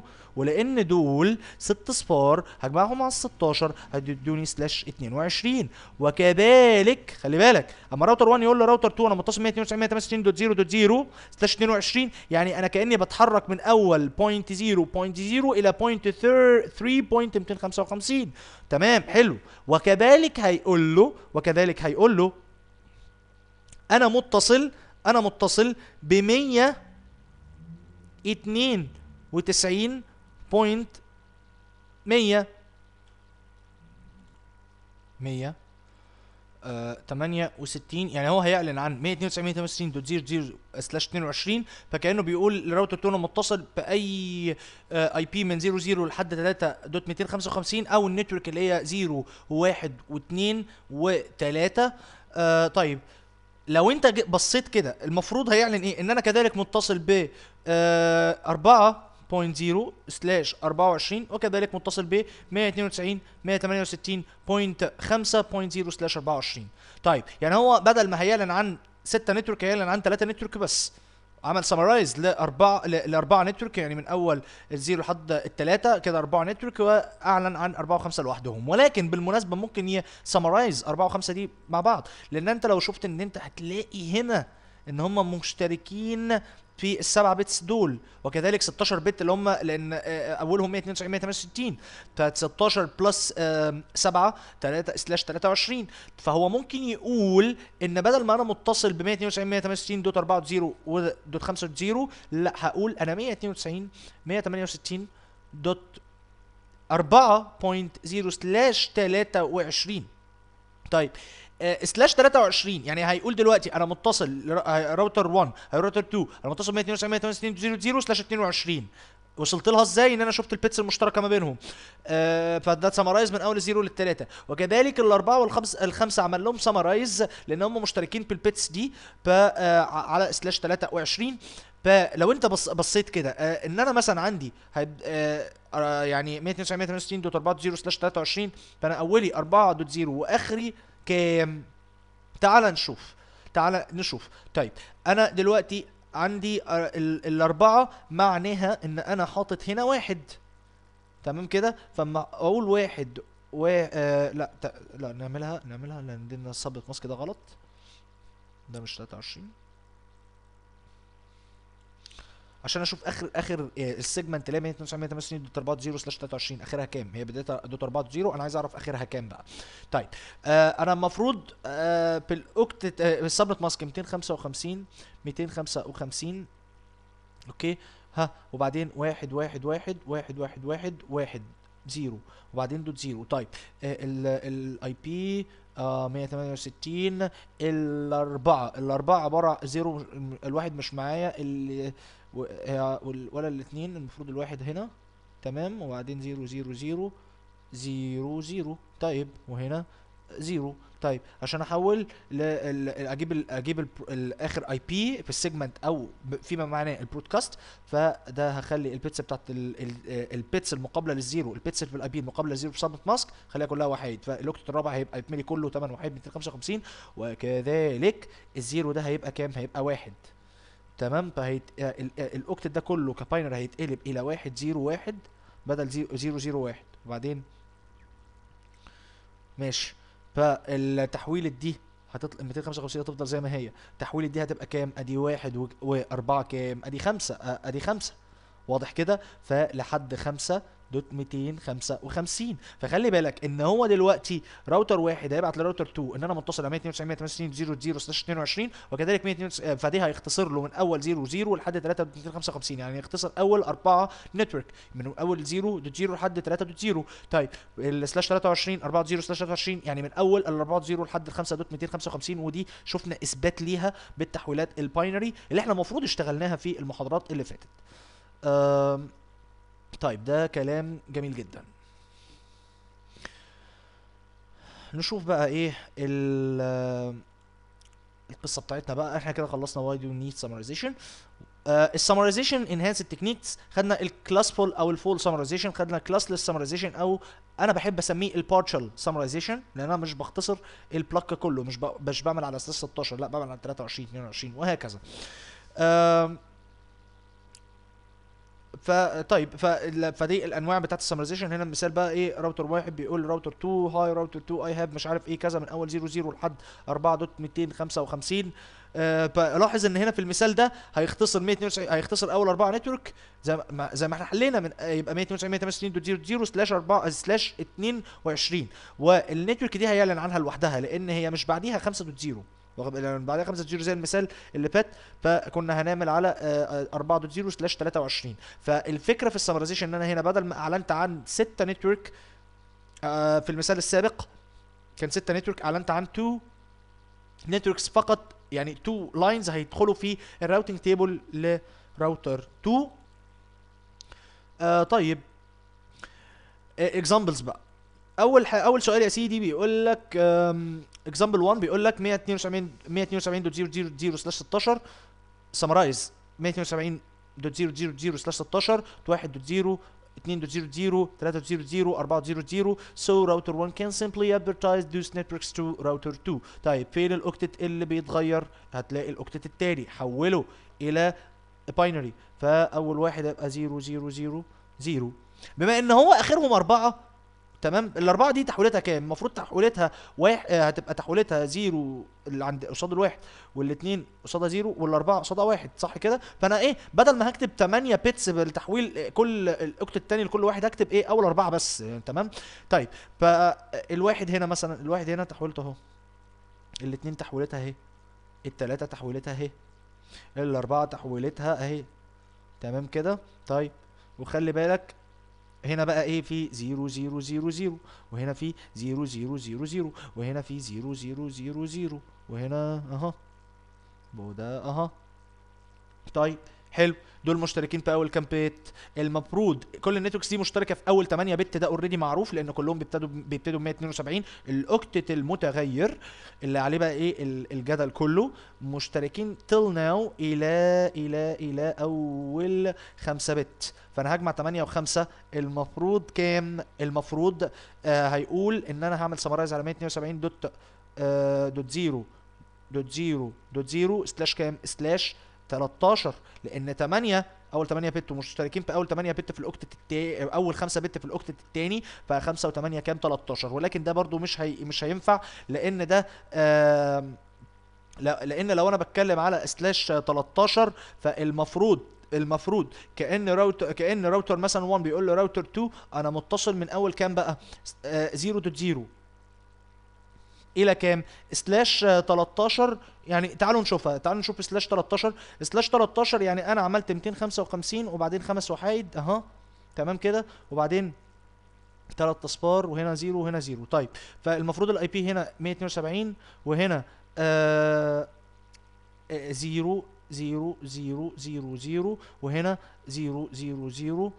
168.0.0 ولان دول ست صفار هجمعهم على ال 16 هتدوني سلاش 22 وكذلك خلي بالك اما راوتر 1 يقول لراوتر 2 انا متصل 192 168.0.0 سلاش 22 يعني انا كاني بتحرك من اول بوينت 0.0 الى بوينت 3 بوينت 255 تمام حلو وكذلك هيقول له وكذلك هيقول له انا متصل انا متصل ب 192 بوينت 100 100 68 يعني هو هيعلن عن 192.168.0.0/22 فكانه بيقول الراوتر تونه متصل باي اي آه، بي من 00 لحد 3.255 او النتورك اللي هي 0 و1 و2 و3 آه طيب لو انت بصيت كده المفروض هيعلن ايه ان انا كذلك متصل ب آه 192.0 سلاش 24 وكذلك متصل ب 192 168.5.0 سلاش 24 طيب يعني هو بدل ما هيعلن عن 6 نتورك هيعلن عن 3 نتورك بس عمل سمرايز لاربعه لاربعه نتورك يعني من اول الزيرو لحد الثلاثه كده اربعه نتورك واعلن عن اربعه وخمسه لوحدهم ولكن بالمناسبه ممكن يسمرايز اربعه وخمسه دي مع بعض لان انت لو شفت ان انت هتلاقي هنا ان هم مشتركين في السبع بيتس دول وكذلك 16 بت اللي هم لان آه، آه، اولهم 192 168 ف 16 بلس 7 3 سلاش 23 فهو ممكن يقول ان بدل ما انا متصل ب 192 168 دوت 4 0 ودوت 5 0 لا هقول انا 192 168 دوت 4.0 سلاش 23 طيب سلاش آه، 23 يعني هيقول دلوقتي انا متصل راوتر 1 راوتر 2 انا متصل 192.192.0.0 سلاش 22 وصلت لها ازاي ان انا شفت البيتس المشتركه ما بينهم آه فده سمرايز من اول الزيرو للثلاثه وكذلك الاربعه والخمس الخمسه عمل لهم سمرايز لان هم مشتركين بالبيتس دي آه، على سلاش 23 فلو انت بص بصيت كده آه ان انا مثلا عندي آه،, آه يعني 192.168.4.0 سلاش 23 فانا اولي 4.0 واخري كام تعال نشوف تعال نشوف طيب انا دلوقتي عندي الاربعه معناها ان انا حاطط هنا واحد تمام كده فاما اقول واحد و آه لا لا نعملها نعملها لان دينا السبق ماسك ده غلط ده مش 23 عشان اشوف اخر اخر آه، السيجمنت اللي هي 298 دوت 4 0 سلاش 23 اخرها كام هي بدايتها دوت 4 0 انا عايز اعرف اخرها كام بقى طيب آه انا المفروض آه بالاوكت آه السبلت ماسك 255 255 اوكي ها وبعدين 1 1 1 1 1 1 1 0 وبعدين دوت 0 طيب الاي بي آه 168 آه، الاربعه الاربعه عباره زيرو الواحد مش معايا ولا الاثنين المفروض الواحد هنا تمام وبعدين زيرو زيرو زيرو زيرو زيرو طيب وهنا زيرو طيب عشان احول ل... اجيب الـ اجيب الاخر اي بي في السيجمنت او فيما معناه البرودكاست فده هخلي البيتس بتاعت البيتس المقابله للزيرو البيتس في الاي بي المقابله للزيرو في سبنت ماسك خليها كلها وحيد فالوكت الرابع هيبقى يتملي كله 8 وحيد 255 وكذلك الزيرو ده هيبقى كام؟ هيبقى واحد تمام فهيت آه، آه، الاوكتت ده كله كباينر هيتقلب الى واحد زيرو واحد بدل زيرو زيرو, زيرو واحد وبعدين ماشي فالتحويلة دي هتطلع 255 هتفضل زي ما هي تحويلة دي هتبقى كام ادي واحد واربعة كام ادي خمسة آه، ادي خمسة واضح كده فلحد خمسة دوت 255 فخلي بالك ان هو دلوقتي راوتر واحد هيبعت لراوتر 2 ان انا متصل علي سلاش 192.168.0.0/22 وكذلك 192 فدي هيختصر له من اول 00 لحد 3 دوت 255 يعني يختصر اول اربعه نتورك من اول 0.0 لحد 3.0 طيب السلاش 23 40 سلاش 23 يعني من اول ال 40 لحد ال 255 ودي شفنا اثبات ليها بالتحويلات الباينري اللي احنا المفروض اشتغلناها في المحاضرات اللي فاتت. طيب ده كلام جميل جدا نشوف بقى ايه القصه بتاعتنا بقى احنا كده خلصنا واي دو نيد summarization السمرايزيشن انهانس التكنيكس خدنا الكلاس فول او الفول سمرايزيشن خدنا كلاسلس سمرايزيشن او انا بحب اسميه البارشال سمرايزيشن لان انا مش بختصر البلاك كله مش مش بعمل على اساس 16 لا بعمل على 23 22 وهكذا uh, فطيب فدي الانواع بتاعت السمرايزيشن هنا المثال بقى ايه راوتر واحد بيقول راوتر 2 هاي راوتر 2 اي هاف مش عارف ايه كذا من اول 00 لحد 4.255 آه لاحظ ان هنا في المثال ده هيختصر 192 هيختصر اول اربعه نتورك زي ما زي ما احنا حلينا من يبقى 192 سلاش 4 آه، سلاش 22 والنتورك دي هيعلن عنها لوحدها لان هي مش بعديها 5.0 واخد بعدها زيرو زي المثال اللي فات فكنا هنعمل على 4 آه، زيرو سلاش 23 فالفكره في السمرايزيشن ان انا هنا بدل ما اعلنت عن 6 نتورك آه، في المثال السابق كان 6 نتورك اعلنت عن 2 نتوركس فقط يعني 2 لاينز هيدخلوا في الراوتنج تيبل لراوتر 2 آه طيب اكزامبلز آه، بقى اول اول سؤال يا سيدي بيقول لك اكزامبل 1 بيقول لك 172 172.000/16 سمرايز 172.000/16 1.0 2.0.0, 3.0.0, 4.0.0 So router 1 can simply advertise those networks to router 2 طيب فين الاوكتت اللي بيتغير؟ هتلاقي الاوكتت التالي حوله إلى باينري فأول واحد هيبقى 0 0 0 0 بما إن هو آخرهم أربعة تمام الاربعه دي تحويلتها كام المفروض تحويلتها واحد آه، هتبقى تحويلتها زيرو اللي عند قصاد الواحد والاثنين قصادها زيرو والاربعه قصادها واحد صح كده فانا ايه بدل ما هكتب 8 بيتس بالتحويل آه، كل الاوكت الثاني لكل واحد هكتب ايه اول اربعه بس آه، تمام طيب فالواحد هنا مثلا الواحد هنا تحويلته اهو الاثنين تحويلتها اهي الثلاثه تحويلتها اهي الاربعه تحويلتها اهي تمام كده طيب وخلي بالك هنا بقى ايه في 0 0 0 0 وهنا في 0 0 0 0 وهنا في 0 0 0 0 وهنا اهو وده اهو طيب حلو دول مشتركين في اول كام بيت المفروض كل النتوركس دي مشتركه في اول 8 بت ده اوريدي معروف لان كلهم بيبتدوا بيبتدوا ب 172 الاوكتت المتغير اللي عليه بقى ايه الجدل كله مشتركين تيل ناو الى الى الى اول 5 بت فانا هجمع 8 و5 المفروض كام المفروض آه هيقول ان انا هعمل سمرايز على 172 دوت آه دوت زيرو دوت زيرو دوت زيرو سلاش كام سلاش 13 لان 8 اول 8 بت مشتركين في اول 8 بت في الاوكتت التاني اول 5 بت في الاوكتت التاني ف 5 و8 كام 13 ولكن ده برده مش هي مش هينفع لان ده آه لان لو انا بتكلم على سلاش 13 فالمفروض المفروض كان راوتر كان راوتر مثلا 1 بيقول له راوتر 2 انا متصل من اول كام بقى 0 آه 0 الى كام سلاش 13 يعني تعالوا نشوفها تعالوا نشوف سلاش 13 سلاش 13 يعني انا عملت 255 وبعدين خمس وحايد اها تمام كده وبعدين ثلاث اصفار وهنا زيرو وهنا زيرو طيب فالمفروض الاي بي هنا 172 وهنا آه،, آه زيرو زيرو زيرو زيرو زيرو وهنا زيرو زيرو زيرو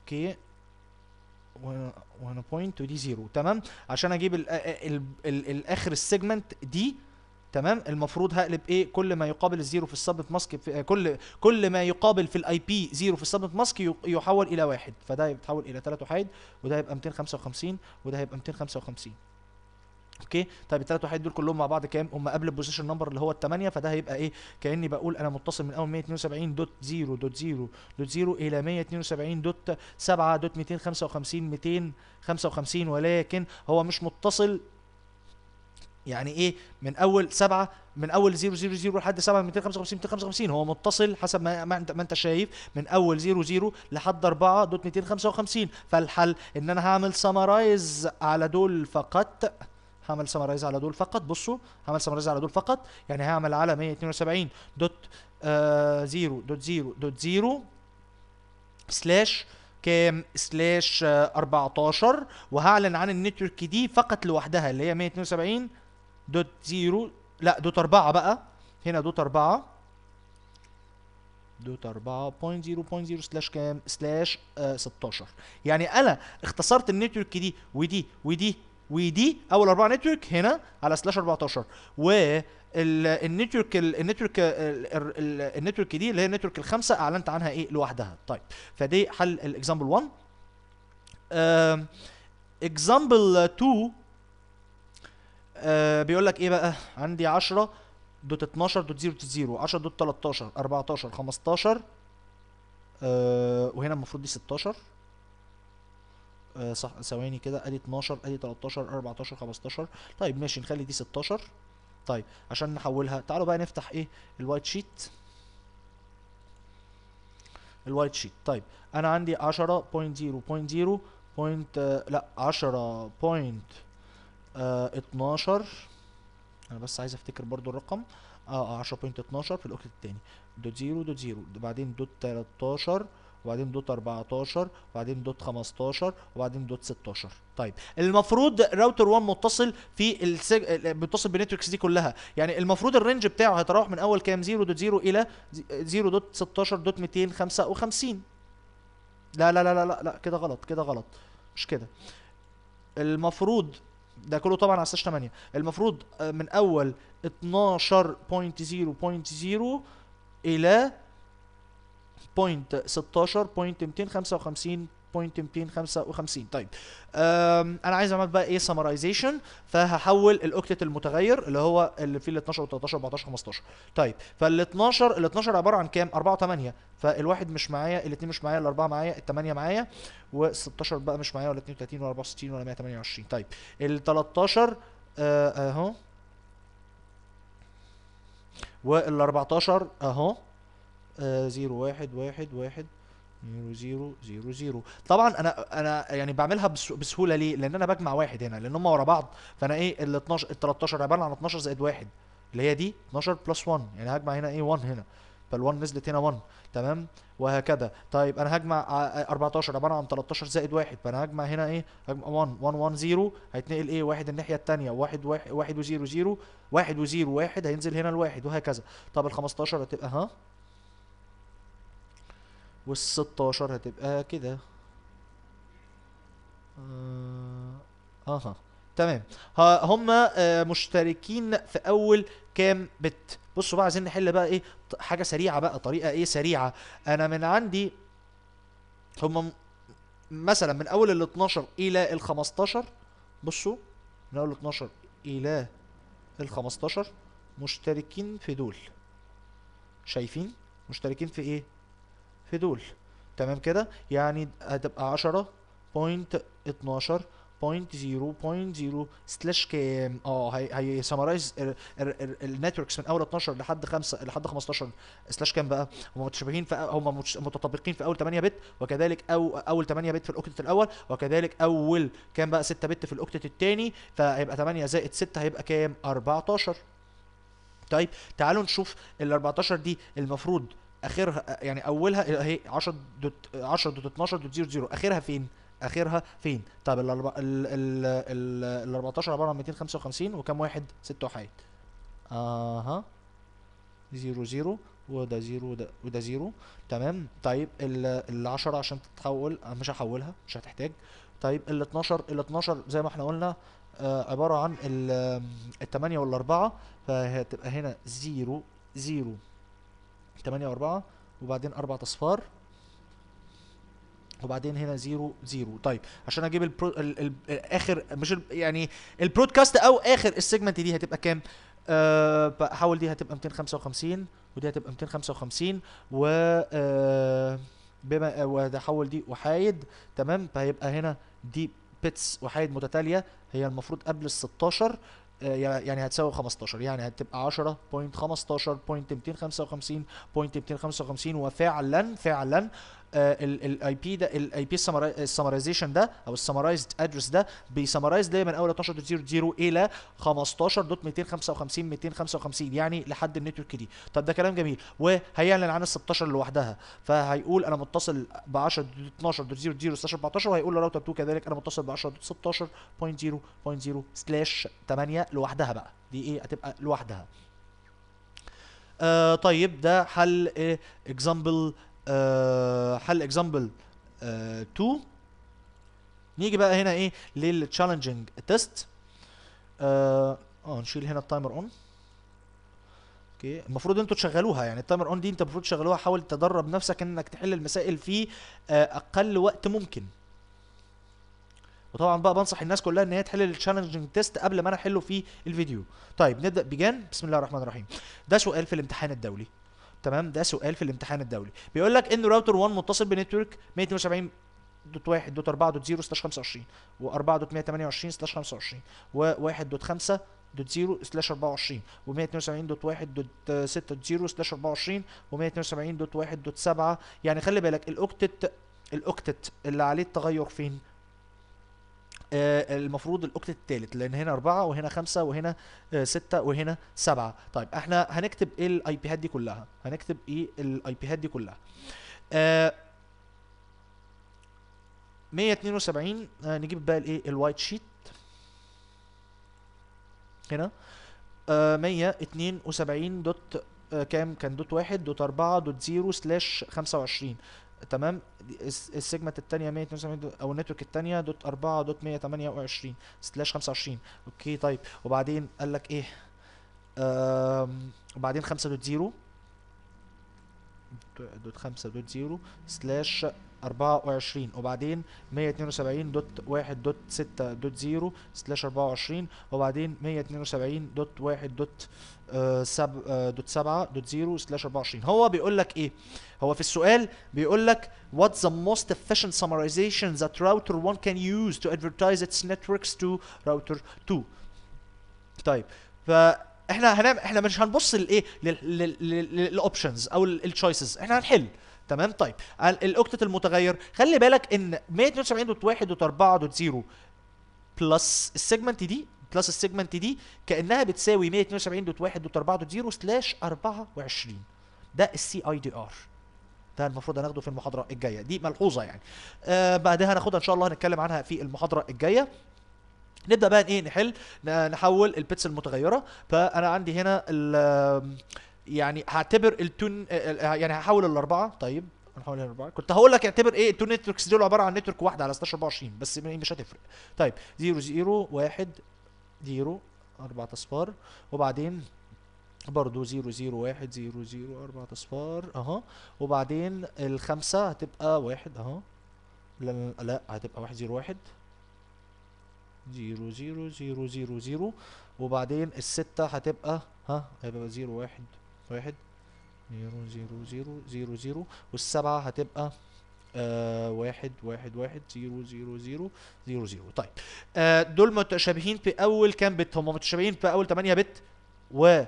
اوكي وانا بوينت ودي زيرو تمام عشان اجيب ال ال ال الاخر السيجمنت دي تمام المفروض هقلب ايه كل ما يقابل الزيرو في السبت ماسك في كل كل ما يقابل في الاي بي زيرو في السبت ماسك يحول الى واحد فده يتحول الى ثلاث وحيد وده هيبقى 255 وده هيبقى 255 اوكي طيب الثلاث وحيد دول كلهم مع بعض كام هم قبل البوزيشن نمبر اللي هو الثمانيه فده هيبقى ايه كاني بقول انا متصل من اول 172.0.0.0 دوت دوت دوت الى 172.7.255 255 ولكن هو مش متصل يعني ايه من اول 7 من اول 000 لحد 7 255 255 هو متصل حسب ما ما انت ما انت شايف من اول 00 لحد 4 دوت 255 فالحل ان انا هعمل سمرايز على دول فقط هعمل سمرايز على دول فقط بصوا هعمل سمرايز على دول فقط يعني هعمل على 172 دوت زيرو دوت زيرو دوت زيرو سلاش كام سلاش آه، 14 وهعلن عن النتورك دي فقط لوحدها اللي هي 172 دوت زيرو لا دوت 4 بقى هنا دوت 4 دوت 4.0.0 سلاش كام آه، سلاش 16 يعني انا اختصرت النتورك دي ودي ودي ودي اول اربعه نتورك هنا على سلاش 14 و النتورك النتورك النتورك دي اللي هي النتورك الخمسه اعلنت عنها ايه لوحدها طيب فدي حل الاكزامبل 1 اكزامبل 2 بيقول لك ايه بقى عندي 10 دوت 12 دوت 0 دوت 0 10 دوت 13 14 15 وهنا المفروض دي 16 آه، صح ثواني كده ادي 12 ادي 13 14 15 طيب ماشي نخلي دي 16 طيب عشان نحولها تعالوا بقى نفتح ايه الوايت شيت الوايت شيت طيب انا عندي 10.0.0 بوينت آه، لا 10 بوينت آه 12 انا بس عايز افتكر برضو الرقم اه 10.12 آه، في الاوكت الثاني دوت 0 دوت 0 بعدين دوت 13 وبعدين دوت 14 وبعدين دوت 15 وبعدين دوت 16 طيب المفروض راوتر 1 متصل في السج... متصل بالنتوركس دي كلها يعني المفروض الرينج بتاعه هيتراوح من اول كام 0.0 الى 0.16.255 لا لا لا لا لا, لا. كده غلط كده غلط مش كده المفروض ده كله طبعا على سلاش 8 المفروض آه، من اول 12.0.0 الى بوينت 16 بوينت 255 بوينت 255 طيب انا عايز اعمل بقى ايه سمرايزيشن فهحول الاوكتت المتغير اللي هو اللي فيه ال 12 و13 14 15 طيب فال 12 ال 12 عباره عن كام 4 و8 فالواحد مش معايا الاثنين مش معايا الاربعه معايا الثمانيه معايا و16 بقى مش معايا ولا 32 ولا 64 ولا 128 طيب ال 13 آه، اهو وال 14 اهو 0 1 1 1 0 0 0 زيرو طبعا انا انا يعني بعملها بسهوله ليه؟ لان انا بجمع واحد هنا لان هم ورا بعض فانا ايه ال 12 ال 13 عباره عن 12 زائد واحد اللي هي دي 12 بلس 1 يعني هجمع هنا ايه 1 هنا فال1 نزلت هنا 1 تمام وهكذا طيب انا هجمع 14 آه، آه، عباره عن 13 زائد 1 فانا هجمع هنا ايه هجمع 1 1 1 0 هيتنقل ايه واحد الناحيه الثانيه 1 1 1 و0 0 1 و0 1 هينزل هنا الواحد وهكذا طب ال 15 هتبقى ها والستاشر هتبقى كده اها آه، تمام هما آه، مشتركين في اول كام بت بصوا بقى عايزين نحل بقى ايه حاجه سريعه بقى طريقه ايه سريعه انا من عندي هما مثلا من اول ال 12 الى ال 15 بصوا من اول 12 الى ال 15 مشتركين في دول شايفين مشتركين في ايه في دول تمام كده يعني هتبقى 10.12.0.0 سلاش كام اه هي سمرايز النتوركس من اول 12 لحد 5 لحد 15 سلاش كام بقى هم متشابهين في هم متطابقين في اول 8 بت وكذلك او اول 8 بت في الاوكتت الاول وكذلك اول كام بقى 6 بت في الاوكتت الثاني فهيبقى 8 زائد 6 هيبقى كام 14 طيب تعالوا نشوف ال 14 دي المفروض اخرها يعني اولها اهي 10 دوت 10 دوت 12 دوت 00 اخرها فين؟ اخرها فين؟ طب ال ال ال 14 عباره عن 255 وكام واحد؟ 6 وحيد. اها 0 0 وده 0 وده وده 0 تمام طيب ال 10 عشان تتحول آه، مش هحولها مش هتحتاج طيب ال 12 ال 12 زي ما احنا قلنا آه عباره عن ال 8 وال 4 فهتبقى هنا 0 0 8 و4 وبعدين اربع اصفار وبعدين هنا زيرو زيرو طيب عشان اجيب البرو... ال... ال... اخر مش ال... يعني البرودكاست او اخر السيجمنت دي هتبقى كام أه دي هتبقى 255 ودي هتبقى 255 و أه بما آه، وهحول دي وحايد تمام فهيبقى هنا دي بيتس وحايد متتاليه هي المفروض قبل ال 16 آه، يعني هتساوي 15 يعني هتبقى 10 بوينت 15 بوينت 255 بوينت 255 وفعلا فعلا آه، الاي بي ده الاي بي السمرايزيشن ده او السمرايزد ادرس ده بيسمرايز دايما اول 12.00 الى 15.255.255 يعني لحد النتورك دي طب ده كلام جميل وهيعلن عن ال 16 لوحدها فهيقول انا متصل ب 10.12.00 سلاش 14 وهيقول لراوتر 2 كذلك انا متصل ب 10.16.0.0 سلاش 8 لوحدها بقى دي ايه هتبقى لوحدها آه طيب ده حل اكزامبل إيه؟ آه، حل اكزامبل آه، 2 نيجي بقى هنا ايه للتشالنجنج آه، تيست اه نشيل هنا التايمر اون اوكي المفروض انتوا تشغلوها يعني التايمر اون دي انت المفروض تشغلوها حاول تدرب نفسك انك تحل المسائل في اقل وقت ممكن وطبعا بقى بنصح الناس كلها ان هي تحل التشالنجنج تيست قبل ما انا احله في الفيديو طيب نبدا بجان بسم الله الرحمن الرحيم ده سؤال في الامتحان الدولي تمام ده سؤال في الامتحان الدولي بيقول لك ان راوتر 1 متصل بنتورك 172 دوت 1 دوت 4 دوت 0 سلاش 25 و4 دوت 128 سلاش 25 و1 دوت 5 دوت 0 سلاش 24 و172 دوت 1 دوت 6 دوت 0 سلاش 24 و172 دوت 1 دوت 7 يعني خلي بالك الاوكتت الاوكتت اللي عليه التغير فين آه، المفروض الاوكت الثالث لان هنا أربعة وهنا خمسة وهنا آه، ستة وهنا سبعة طيب احنا هنكتب ايه الاي بي هات دي كلها هنكتب ايه الاي بي هات دي كلها 172 آه، نجيب بقى الايه الوايت شيت هنا 172 دوت كام كان دوت واحد دوت أربعة دوت زيرو سلاش خمسة وعشرين تمام السيجمنت الثانيه 192 او النتورك الثانيه دوت 4 دوت 128 سلاش 25 اوكي طيب وبعدين قال لك ايه وبعدين 5 دوت 0 دوت 5 دوت 0 سلاش 24 وبعدين 172 دوت 1 دوت 6 دوت 0 سلاش 24 وبعدين 172 دوت 1 دوت سب آه، دوت 7 دوت 0 سلاش 24 هو بيقول لك ايه هو في السؤال بيقول لك what's the most efficient summarization that router 1 can use to advertise its networks to router 2 طيب ف احنا هنعمل احنا مش هنبص لايه للاوبشنز او التشويسز احنا هنحل تمام طيب الاوكتت المتغير خلي بالك ان 172 دوت 1 دوت 4 دوت 0 بلس السيجمنت دي بلس السيجمنت دي كانها بتساوي 172 دوت 1 دوت 4 دوت 0 سلاش 24 ده السي اي دي ار ده المفروض هناخده في المحاضره الجايه دي ملحوظه يعني آه بعدها هناخدها ان شاء الله هنتكلم عنها في المحاضره الجايه نبدا بقى ايه نحل نحول البيتس المتغيره فانا عندي هنا يعني هعتبر التون آه، آه، يعني هحول الاربعه طيب هنحول الاربعه كنت هقول لك اعتبر ايه التون نتوركس دول عباره عن نتورك واحده على 16 24 بس مش هتفرق طيب 0 0 1 0 اربع اصفار وبعدين برضه 0 0 1 0 0 اربع اصفار اهو وبعدين الخمسه هتبقى واحد اهو لا لا هتبقى 1 0 1 0 0 0 0 0 وبعدين الستة هتبقى ها هيبقى 0 1 واحد زيرو زيرو زيرو زيرو زيرو والسبعة هتبقى آه واحد واحد واحد زيرو زيرو زيرو زيرو زيرو طيب آه دول متشابهين في أول كام بت هم متشابهين في أول 8 بت و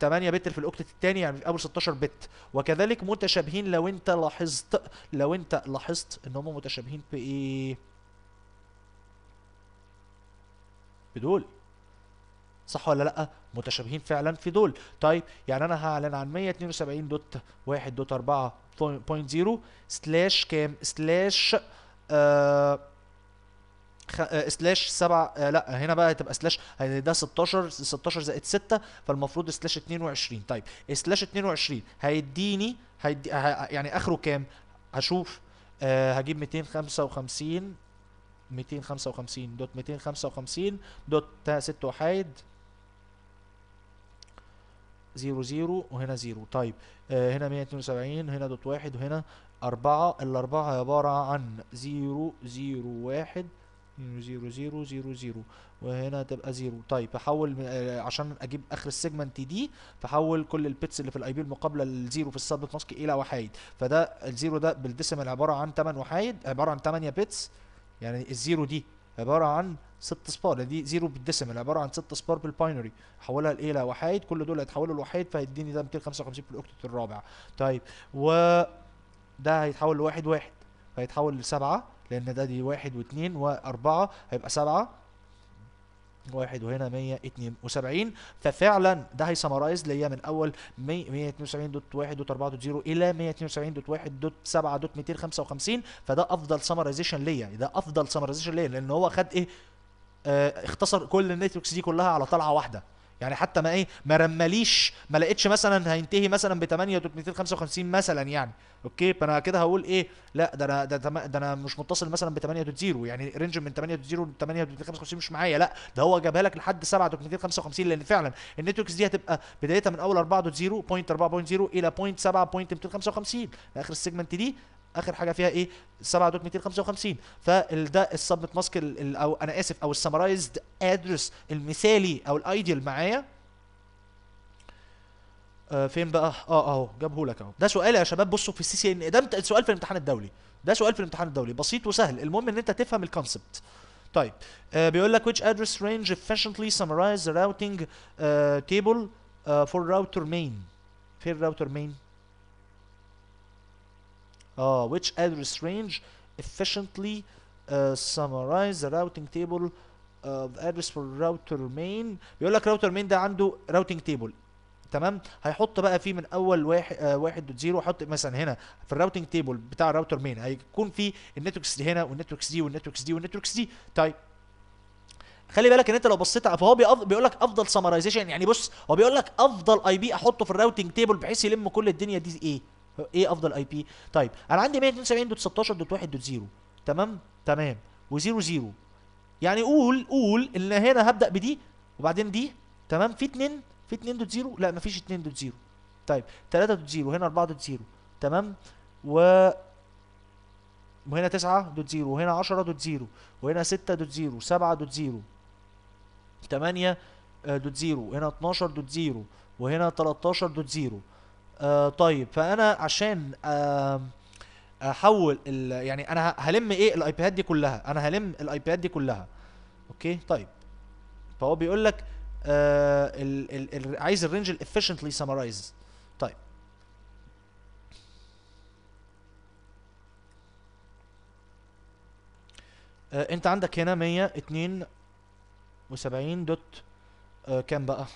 8 بت اللي في الاوكتت الثاني يعني في اول 16 بت وكذلك متشابهين لو انت لاحظت لو انت لاحظت ان هم متشابهين في ايه بدول صح ولا لا متشابهين فعلا في دول طيب يعني انا هعلن عن 172 دوت 1 دوت 4 بوينت سلاش كام سلاش آه, آه، سلاش آه، 7 لا هنا بقى هتبقى سلاش يعني ده 16 16 زائد 6 فالمفروض سلاش 22 طيب سلاش 22 هيديني هيدي يعني اخره كام هشوف آه هجيب 255 255 دوت 255 دوت 6 وحيد 0 0 وهنا 0 طيب آه هنا 172 هنا دوت واحد وهنا أربعة الأربعة عبارة عن 0 0 1 0 0 0 0 وهنا تبقى 0 طيب آه عشان اجيب اخر السيجمنت دي فحول كل البيتس اللي في الاي بي المقابله للزيرو في السبلت ماسك الى وحايد فده الزيرو ده بالديسيمال عباره عن 8 وحايد عباره عن 8 بيتس يعني الزيرو دي عباره عن ست سبار دي زيرو بالديسيمال عباره عن ست سبار بالباينري حولها لايه لوحيد كل دول هيتحولوا لوحيد فهيديني ده 255 في بالاوكتت الرابع طيب و ده هيتحول لواحد واحد فهيتحول لسبعة لان ده دي واحد واثنين واربعة هيبقى سبعة واحد وهنا 172 ففعلا ده هيسمرايز ليا من اول 172.1.4.0 الى 172.1.7.255 فده افضل سمرايزيشن ليا ده افضل سمرايزيشن ليا لان هو خد ايه آه، اختصر كل النتوركس دي كلها على طلعه واحده يعني حتى ما ايه ما رماليش ما لقيتش مثلا هينتهي مثلا ب 8 255 مثلا يعني اوكي فانا كده هقول ايه لا ده انا ده, ده انا مش متصل مثلا ب 8 0 يعني رينج من 8 0 ل 8 255 مش معايا لا ده هو جابها لك لحد 7 255 لان فعلا النتوركس دي هتبقى بدايتها من اول 4 بوينت 4.0 الى بوينت 7 بوينت 255 اخر السيجمنت دي اخر حاجه فيها ايه 7.255 فده السبمت ماسك او انا اسف او السمرايزد ادرس المثالي او الايديال معايا آه فين بقى اه, آه، اهو جابه لك اهو ده سؤال يا شباب بصوا في السي سي ان ده سؤال في الامتحان الدولي ده سؤال في الامتحان الدولي بسيط وسهل المهم ان انت تفهم الكونسبت طيب آه بيقول لك which address range efficiently summarize the routing uh, table uh, for router main فين الراوتر main اه which address range efficiently uh, summarize the routing table of address for router main بيقول لك router main ده عنده routing table تمام هيحط بقى فيه من اول واحد آه حط مثلا هنا في الراوتنج تيبل بتاع الراوتر مين هيكون فيه النتوركس دي هنا والنتوركس دي والنتوركس دي والنتوركس دي طيب خلي بالك ان انت لو بصيت فهو بيقول لك افضل سمرايزيشن يعني بص هو بيقول لك افضل اي بي احطه في الراوتنج تيبل بحيث يلم كل الدنيا دي ايه ايه افضل اي بي طيب انا عندي 172.16.1.0 تمام تمام و00 يعني قول قول ان هنا هبدا بدي وبعدين دي تمام في 2 في 2.0 لا مفيش 2.0 طيب 3.0 هنا 4.0 تمام و وهنا 9.0 وهنا 10.0 وهنا 6.0 7.0 8.0 هنا 12.0 وهنا 13.0 آه طيب فانا عشان آه احول يعني انا هلم ايه الايباد دي كلها انا هلم الايباد دي كلها اوكي طيب فهو بيقول لك آه عايز الرينج الافشنتلي سمرايز طيب آه انت عندك هنا 172 دوت آه كام بقى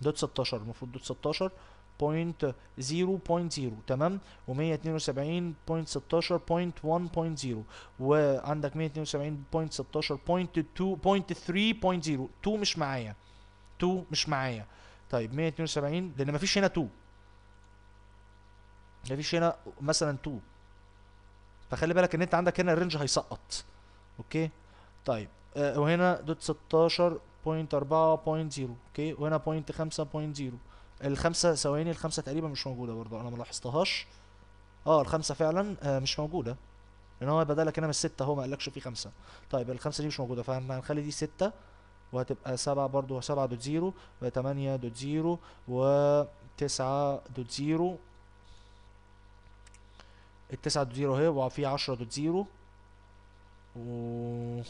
دوت 16 المفروض دوت 16 0.0 تمام و172.16.1.0 وعندك 172.16.2.3.0 2 مش معايا 2 مش معايا طيب 172 لان مفيش هنا 2 مفيش هنا مثلا 2 فخلي بالك ان انت عندك هنا الرينج هيسقط اوكي طيب آه، وهنا دوت 16.4.0 اوكي وهنا 5.0 الخمسه ثواني الخمسه تقريبا مش موجوده برضه انا ما لاحظتهاش اه الخمسه فعلا آه مش موجوده لان هو بدالك هنا من الستة هو ما قالكش في خمسة طيب الخمسة دي مش موجودة فهنخلي هنخلي دي ستة وهتبقى سبعة برضه سبعة دوت زيرو وتمانية دوت زيرو وتسعة دوت زيرو التسعة دوت زيرو اهي وفي عشرة دوت زيرو و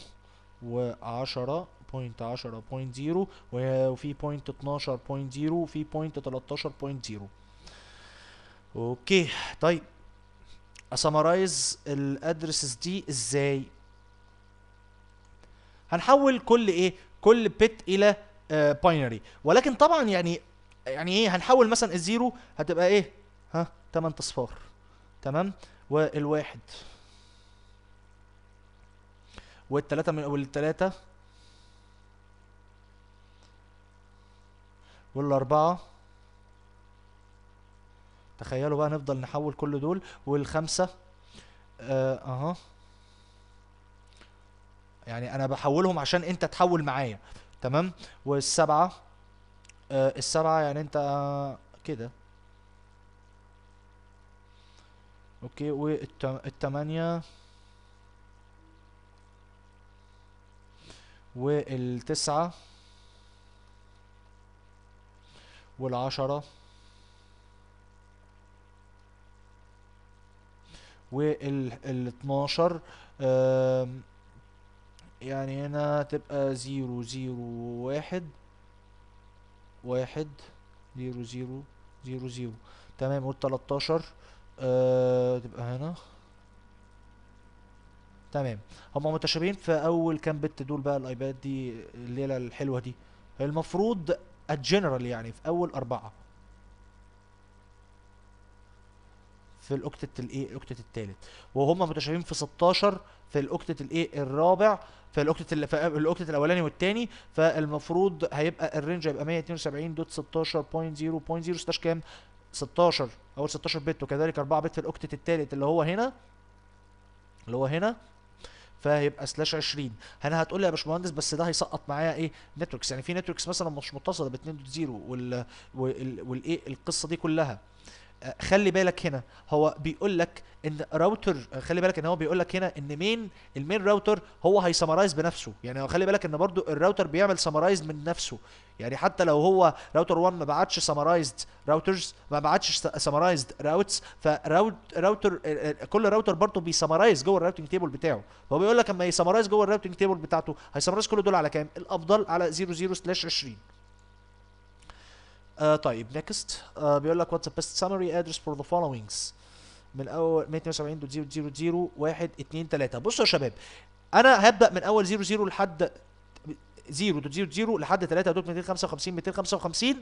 وعشرة بوينت 10 بوينت 0 وفي بوينت 12 بوينت 0 وفي بوينت 13 بوينت 0 اوكي طيب اسمرايز الادرسز دي ازاي هنحول كل ايه كل بت الى باينري آه، ولكن طبعا يعني يعني ايه هنحول مثلا الزيرو هتبقى ايه ها 8 اصفار تمام والواحد والتلاتة من والتلاتة والأربعة تخيلوا بقى نفضل نحول كل دول والخمسة آه، اهو آه يعني انا بحولهم عشان انت تحول معايا تمام والسبعة آه السبعة يعني انت آه كده اوكي والتمانية والتسعة والعشرة وال 12 يعني هنا تبقى زيرو زيرو واحد واحد زيرو زيرو زيرو زيرو تمام والتلاتاشر 13 آه، تبقى هنا تمام هما متشابهين في اول كام بت دول بقى الايباد دي الليله الحلوه دي المفروض الجنرال يعني في اول اربعة في الاوكتت الايه الاوكتت الثالث وهم متشابهين في 16 في الاوكتت الايه الرابع في الاوكتت اللي في الاوكتت الاولاني والثاني فالمفروض هيبقى الرينج هيبقى 172.16.0.0 16 كام 16 اول 16 بت وكذلك 4 بت في الاوكتت الثالث اللي هو هنا اللي هو هنا فهيبقى سلاش 20 هنا هتقول لي يا باشمهندس بس ده هيسقط معايا ايه نتوركس يعني في نتوركس مثلا مش متصله ب 2.0 وال والايه القصه دي كلها خلي بالك هنا هو بيقول لك ان راوتر خلي بالك ان هو بيقول لك هنا ان مين المين راوتر هو هيسمرايز بنفسه يعني خلي بالك ان برضو الراوتر بيعمل سمرايز من نفسه يعني حتى لو هو راوتر 1 ما بعتش سمرايزد راوترز ما بعتش سمرايزد راوتس فراوتر كل راوتر برضه بيسمرايز جوه الراوتنج تيبل بتاعه فهو بيقول لك اما يسمرايز جوه الراوتنج تيبل بتاعته هيسمرايز كل دول على كام الافضل على 00/20 آه، طيب نكست آه بيقول لك واتس بيست سامري ادرس فور ذا فولوينجز من اول 172.0.0.0.1.2.3 بصوا يا شباب انا هبدا من اول 00 لحد 0.00 لحد 3 دوت 255 255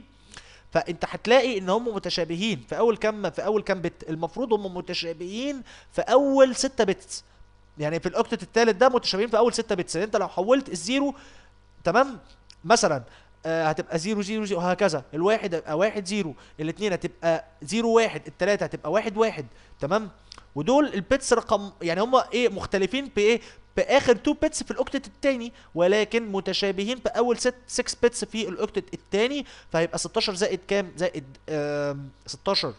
فانت هتلاقي ان هم متشابهين في اول كام في اول كام بت المفروض هم متشابهين في اول 6 بت يعني في الاوكتت الثالث ده متشابهين في اول 6 بت يعني انت لو حولت الزيرو تمام مثلا آه، هتبقى 0 0 0 وهكذا الواحد هيبقى 1 0 الاثنين هتبقى 0 1 الثلاثه هتبقى 1 1 تمام ودول البيتس رقم يعني هم ايه مختلفين بايه باخر 2 بيتس في إيه، الاوكتت الثاني ولكن متشابهين باول 6 6 بيتس في الاوكتت الثاني فهيبقى 16 زائد كام زائد آه 16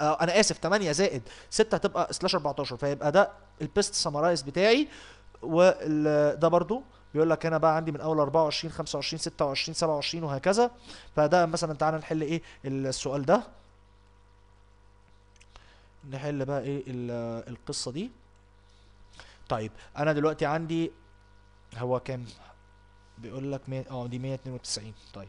آه انا اسف 8 زائد 6 هتبقى سلاش 14 فيبقى ده البيست سمرايز بتاعي وده برضو بيقول لك انا بقى عندي من اول 24 25 26 27 وهكذا فده مثلا تعالى نحل ايه السؤال ده نحل بقى ايه القصه دي طيب انا دلوقتي عندي هو كام بيقول لك مي... اه دي 192 طيب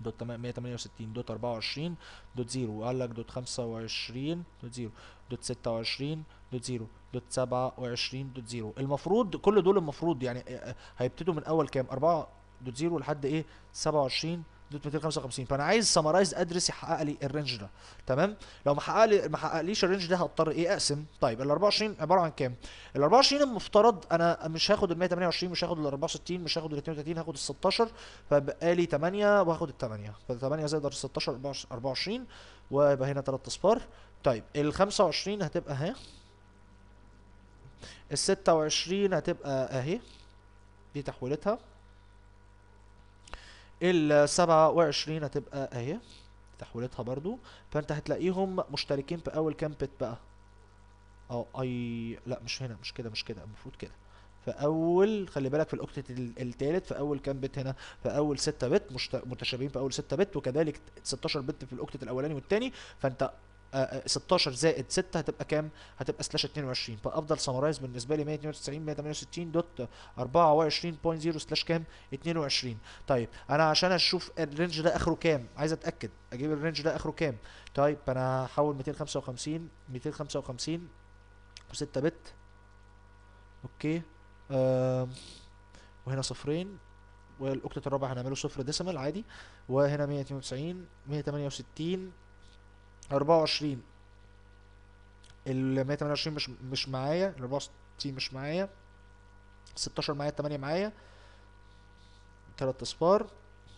دوت 168 دوت 24 دوت 0 وقال لك دوت 25 دوت 0 دوت 26 دوت زيرو دوت وعشرين دوت زيرو المفروض كل دول المفروض يعني آه، آه، هيبتدوا من اول كام اربعة دوت زيرو لحد ايه 27 دوت 255 فانا عايز سمرايز ادرس يحقق لي الرينج ده تمام لو ما حقق لي ما حققليش الرينج ده هضطر ايه اقسم طيب ال 24 عباره عن كام ال 24 المفترض انا مش هاخد ال 128 مش هاخد ال 64 مش هاخد ال 32 هاخد ال 16 فبقى لي 8 وهاخد ال 8 ف 8 زائد 16 24 ويبقى هنا 3 اصفار طيب ال 25 هتبقى ها الستة وعشرين هتبقى اهي دي تحويلتها ال وعشرين هتبقى اهي تحويلتها برضو فانت هتلاقيهم مشتركين في اول كام بت بقى اه اي لا مش هنا مش كده مش كده المفروض كده في اول خلي بالك في الاوكتت الثالث في اول كام بت هنا في اول 6 بت متشابهين في اول 6 بت وكذلك 16 بت في الاوكتت الاولاني والثاني فانت 16 آه، آه، زائد 6 هتبقى كام؟ هتبقى سلاش 22 فافضل سمرايز بالنسبه لي 192 168 دوت 24.0 سلاش كام؟ 22 طيب انا عشان اشوف الرينج ده اخره كام؟ عايز اتاكد اجيب الرينج ده اخره كام؟ طيب انا هحول 255 255 و6 بت اوكي آه وهنا صفرين والاوكتت الرابع هنعمله صفر ديسمال عادي وهنا 192 168 24 ال 128 مش مش معايا ال 64 مش معايا 16 معايا 8 معايا 3 اصفار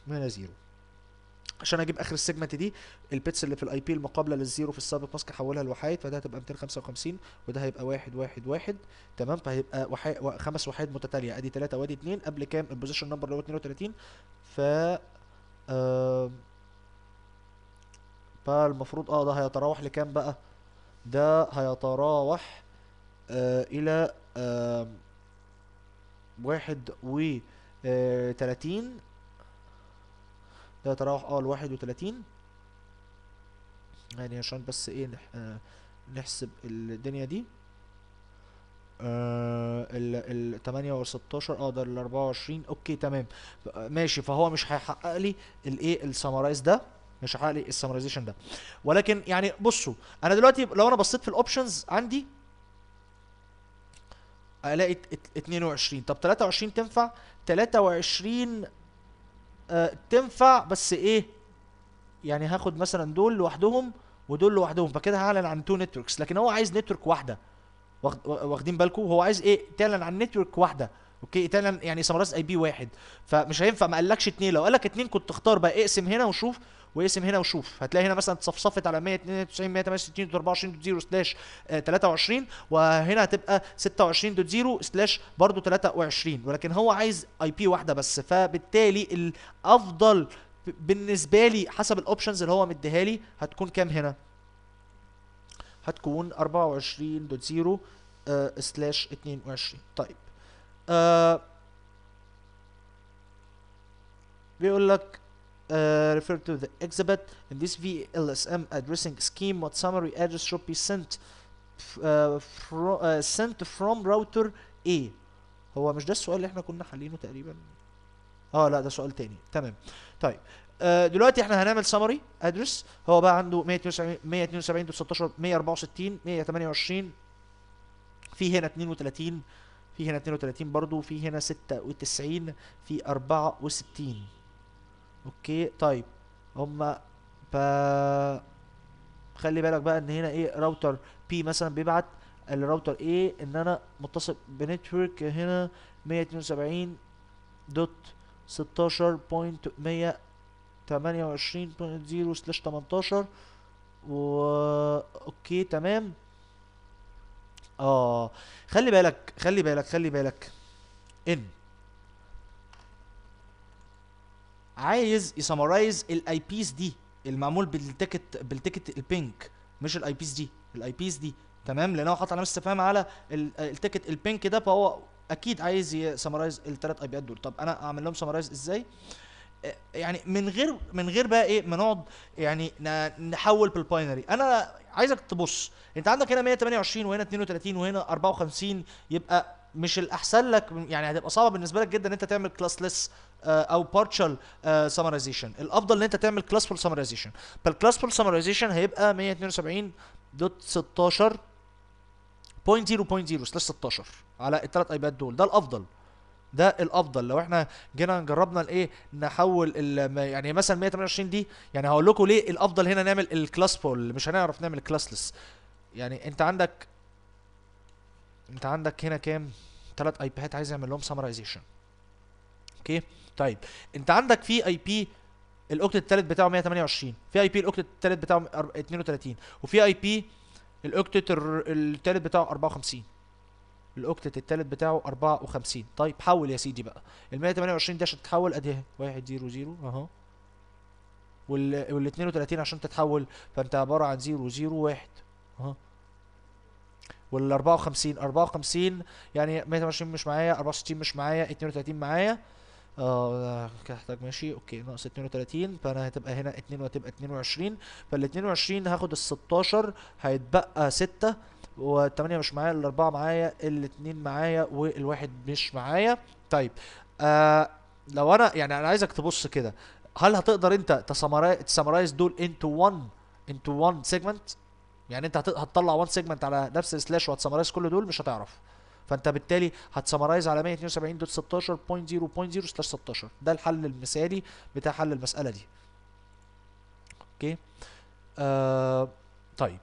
من هنا زيرو عشان اجيب اخر السيجمنت دي البيتس اللي في الاي بي المقابله للزيرو في السابق ماسك احولها لوحايد فده هتبقى 255 وده هيبقى 1 1 1 تمام فهيبقى وحي... و... خمس وحايد متتاليه ادي 3 وادي 2 قبل كام البوزيشن نمبر اللي هو 32 ف آه... فالمفروض اه ده هيتراوح لكام بقى ده هيتراوح آه الى آه واحد و آه، تلاتين ده هيتراوح اه لواحد وتلاتين يعني عشان بس ايه نح آه نحسب الدنيا دي آه، ال ال 8 و 16 اه ده ال 24 اوكي تمام ماشي فهو مش هيحقق لي الايه السمرايز ده مش هحقق لي السمرايزيشن ده ولكن يعني بصوا انا دلوقتي لو انا بصيت في الاوبشنز عندي الاقي 22 طب 23 تنفع 23 آه تنفع بس ايه يعني هاخد مثلا دول لوحدهم ودول لوحدهم فكده هعلن عن تو نتوركس لكن هو عايز نتورك واحده واخدين بالكم هو عايز ايه تعلن عن نتورك واحده اوكي تعلن يعني سمرايز اي بي واحد فمش هينفع ما قالكش اتنين لو قالك اتنين كنت اختار بقى اقسم هنا وشوف واقسم هنا وشوف هتلاقي هنا مثلا اتصفصفت على 192 168 24 0 سلاش 23 آه، وهنا هتبقى 26 0 سلاش برضه 23 ولكن هو عايز اي بي واحده بس فبالتالي الافضل بالنسبه لي حسب الاوبشنز اللي هو مديها لي هتكون كام هنا هتكون 24.0 0 آه، سلاش 22 طيب آه بيقول لك uh, refer to the exhibit in this VLSM addressing scheme what summary address should be sent uh, fro uh, sent from router A هو مش ده السؤال اللي احنا كنا حالينه تقريبا اه لا ده سؤال تاني تمام طيب آه دلوقتي احنا هنعمل summary address هو بقى عنده 172 172 164 128 في هنا 32 في هنا 32 برضو في هنا 96 في 64 اوكي طيب هما ف خلي بالك بقى ان هنا ايه راوتر بي مثلا بيبعت الراوتر ايه ان انا متصل بنتورك هنا 172161280 18 و اوكي تمام اه خلي بالك خلي بالك خلي بالك ان عايز يسمرايز الاي بيس دي المعمول بالتيكت بالتيكت البينك مش الاي بيس دي الاي بيس دي تمام لان هو حاطط علامه استفهام على التيكت البينك ده فهو اكيد عايز يسمرايز الثلاث اي بيات دول طب انا اعمل لهم سمرايز ازاي آه، يعني من غير من غير بقى ايه ما نقعد يعني نحول بالباينري انا عايزك تبص انت عندك هنا 128 وهنا 32 وهنا 54 يبقى مش الاحسن لك يعني هتبقى صعبه بالنسبه لك جدا ان انت تعمل كلاس آه، ليس او بارشال آه، سمرايزيشن الافضل ان انت تعمل كلاس فول سمرايزيشن فالكلاس فول سمرايزيشن هيبقى 172 دوت 16 سلاش 16 على الثلاث ايباد دول ده الافضل ده الافضل لو احنا جينا جربنا الايه نحول يعني مثلا 128 دي يعني هقول لكم ليه الافضل هنا نعمل الكلاس بول مش هنعرف نعمل ليس يعني انت عندك انت عندك هنا كام ثلاث اي بيات عايز اعمل لهم سمرايزيشن اوكي طيب انت عندك في اي بي الاوكت الثالث بتاعه 128 في اي بي الاوكت الثالث بتاعه 32 وفي اي بي الاوكتت الثالث بتاعه 54 الاوكتت الثالث بتاعه 54 طيب حول يا سيدي بقى ال 128 دي عشان تتحول ادي اهي 1 0 0 اهو وال 32 عشان تتحول فانت عباره عن 0 0 1 اهو وال 54 54 يعني 128 مش معايا 64 مش معايا 32 معايا اه كده ماشي اوكي ناقص 32 فانا هتبقى هنا 2 وهتبقى 22 فال 22 هاخد ال 16 هيتبقى 6 و8 مش معايا الاربعه معايا الاثنين معايا والواحد مش معايا طيب آه لو انا يعني انا عايزك تبص كده هل هتقدر انت تسمرايز دول انتو 1 انتو 1 سيجمنت يعني انت هتطلع وان سيجمنت على نفس السلاش وهتسمرايز كل دول مش هتعرف فانت بالتالي هتسمرايز على 172 دوت 16 ده الحل المثالي بتاع حل المساله دي اوكي آه طيب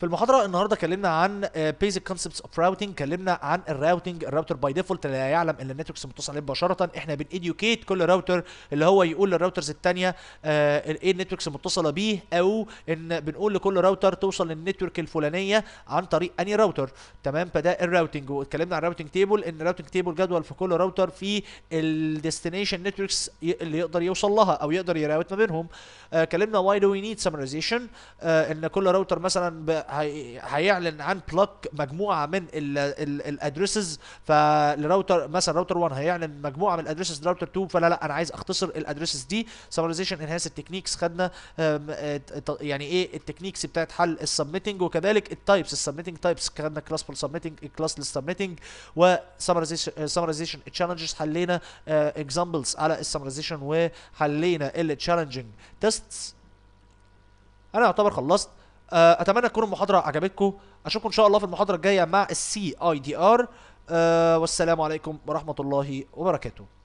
في المحاضره النهارده اتكلمنا عن بيزك كونسبتس اوف راوتنج اتكلمنا عن الراوتنج الراوتر باي ديفولت لا يعلم ان النتوركس متصل عليه مباشره احنا بنيديوكيت كل راوتر اللي هو يقول للراوترز الثانيه آه، ايه النتوركس المتصله بيه او ان بنقول لكل راوتر توصل للنتورك الفلانيه عن طريق اني راوتر تمام فده الراوتنج واتكلمنا عن الراوتنج تيبل ان الراوتنج تيبل جدول في كل راوتر في الديستنيشن نتوركس اللي يقدر يوصل لها او يقدر يراوت ما بينهم آه، اتكلمنا واي دو وي نيد سمرايزيشن ان كل راوتر مثلا هي... هيعلن عن بلوك مجموعه من الادريسز فالراوتر مثلا راوتر 1 هيعلن مجموعه من الادريسز راوتر 2 فلا لا انا عايز اختصر الادريسز دي سمرايزيشن انهانس التكنيكس خدنا آه، يعني ايه التكنيكس بتاعت حل السبميتنج وكذلك التايبس السبميتنج تايبس خدنا كلاس فور سبميتنج كلاس للسبميتنج وسمرايزيشن تشالنجز حلينا اكزامبلز آه، على السمرايزيشن وحلينا التشالنجنج تيستس انا يعتبر خلصت آه، اتمنى تكون المحاضره عجبتكم اشوفكم ان شاء الله في المحاضره الجايه مع السي اي دي ار والسلام عليكم ورحمه الله وبركاته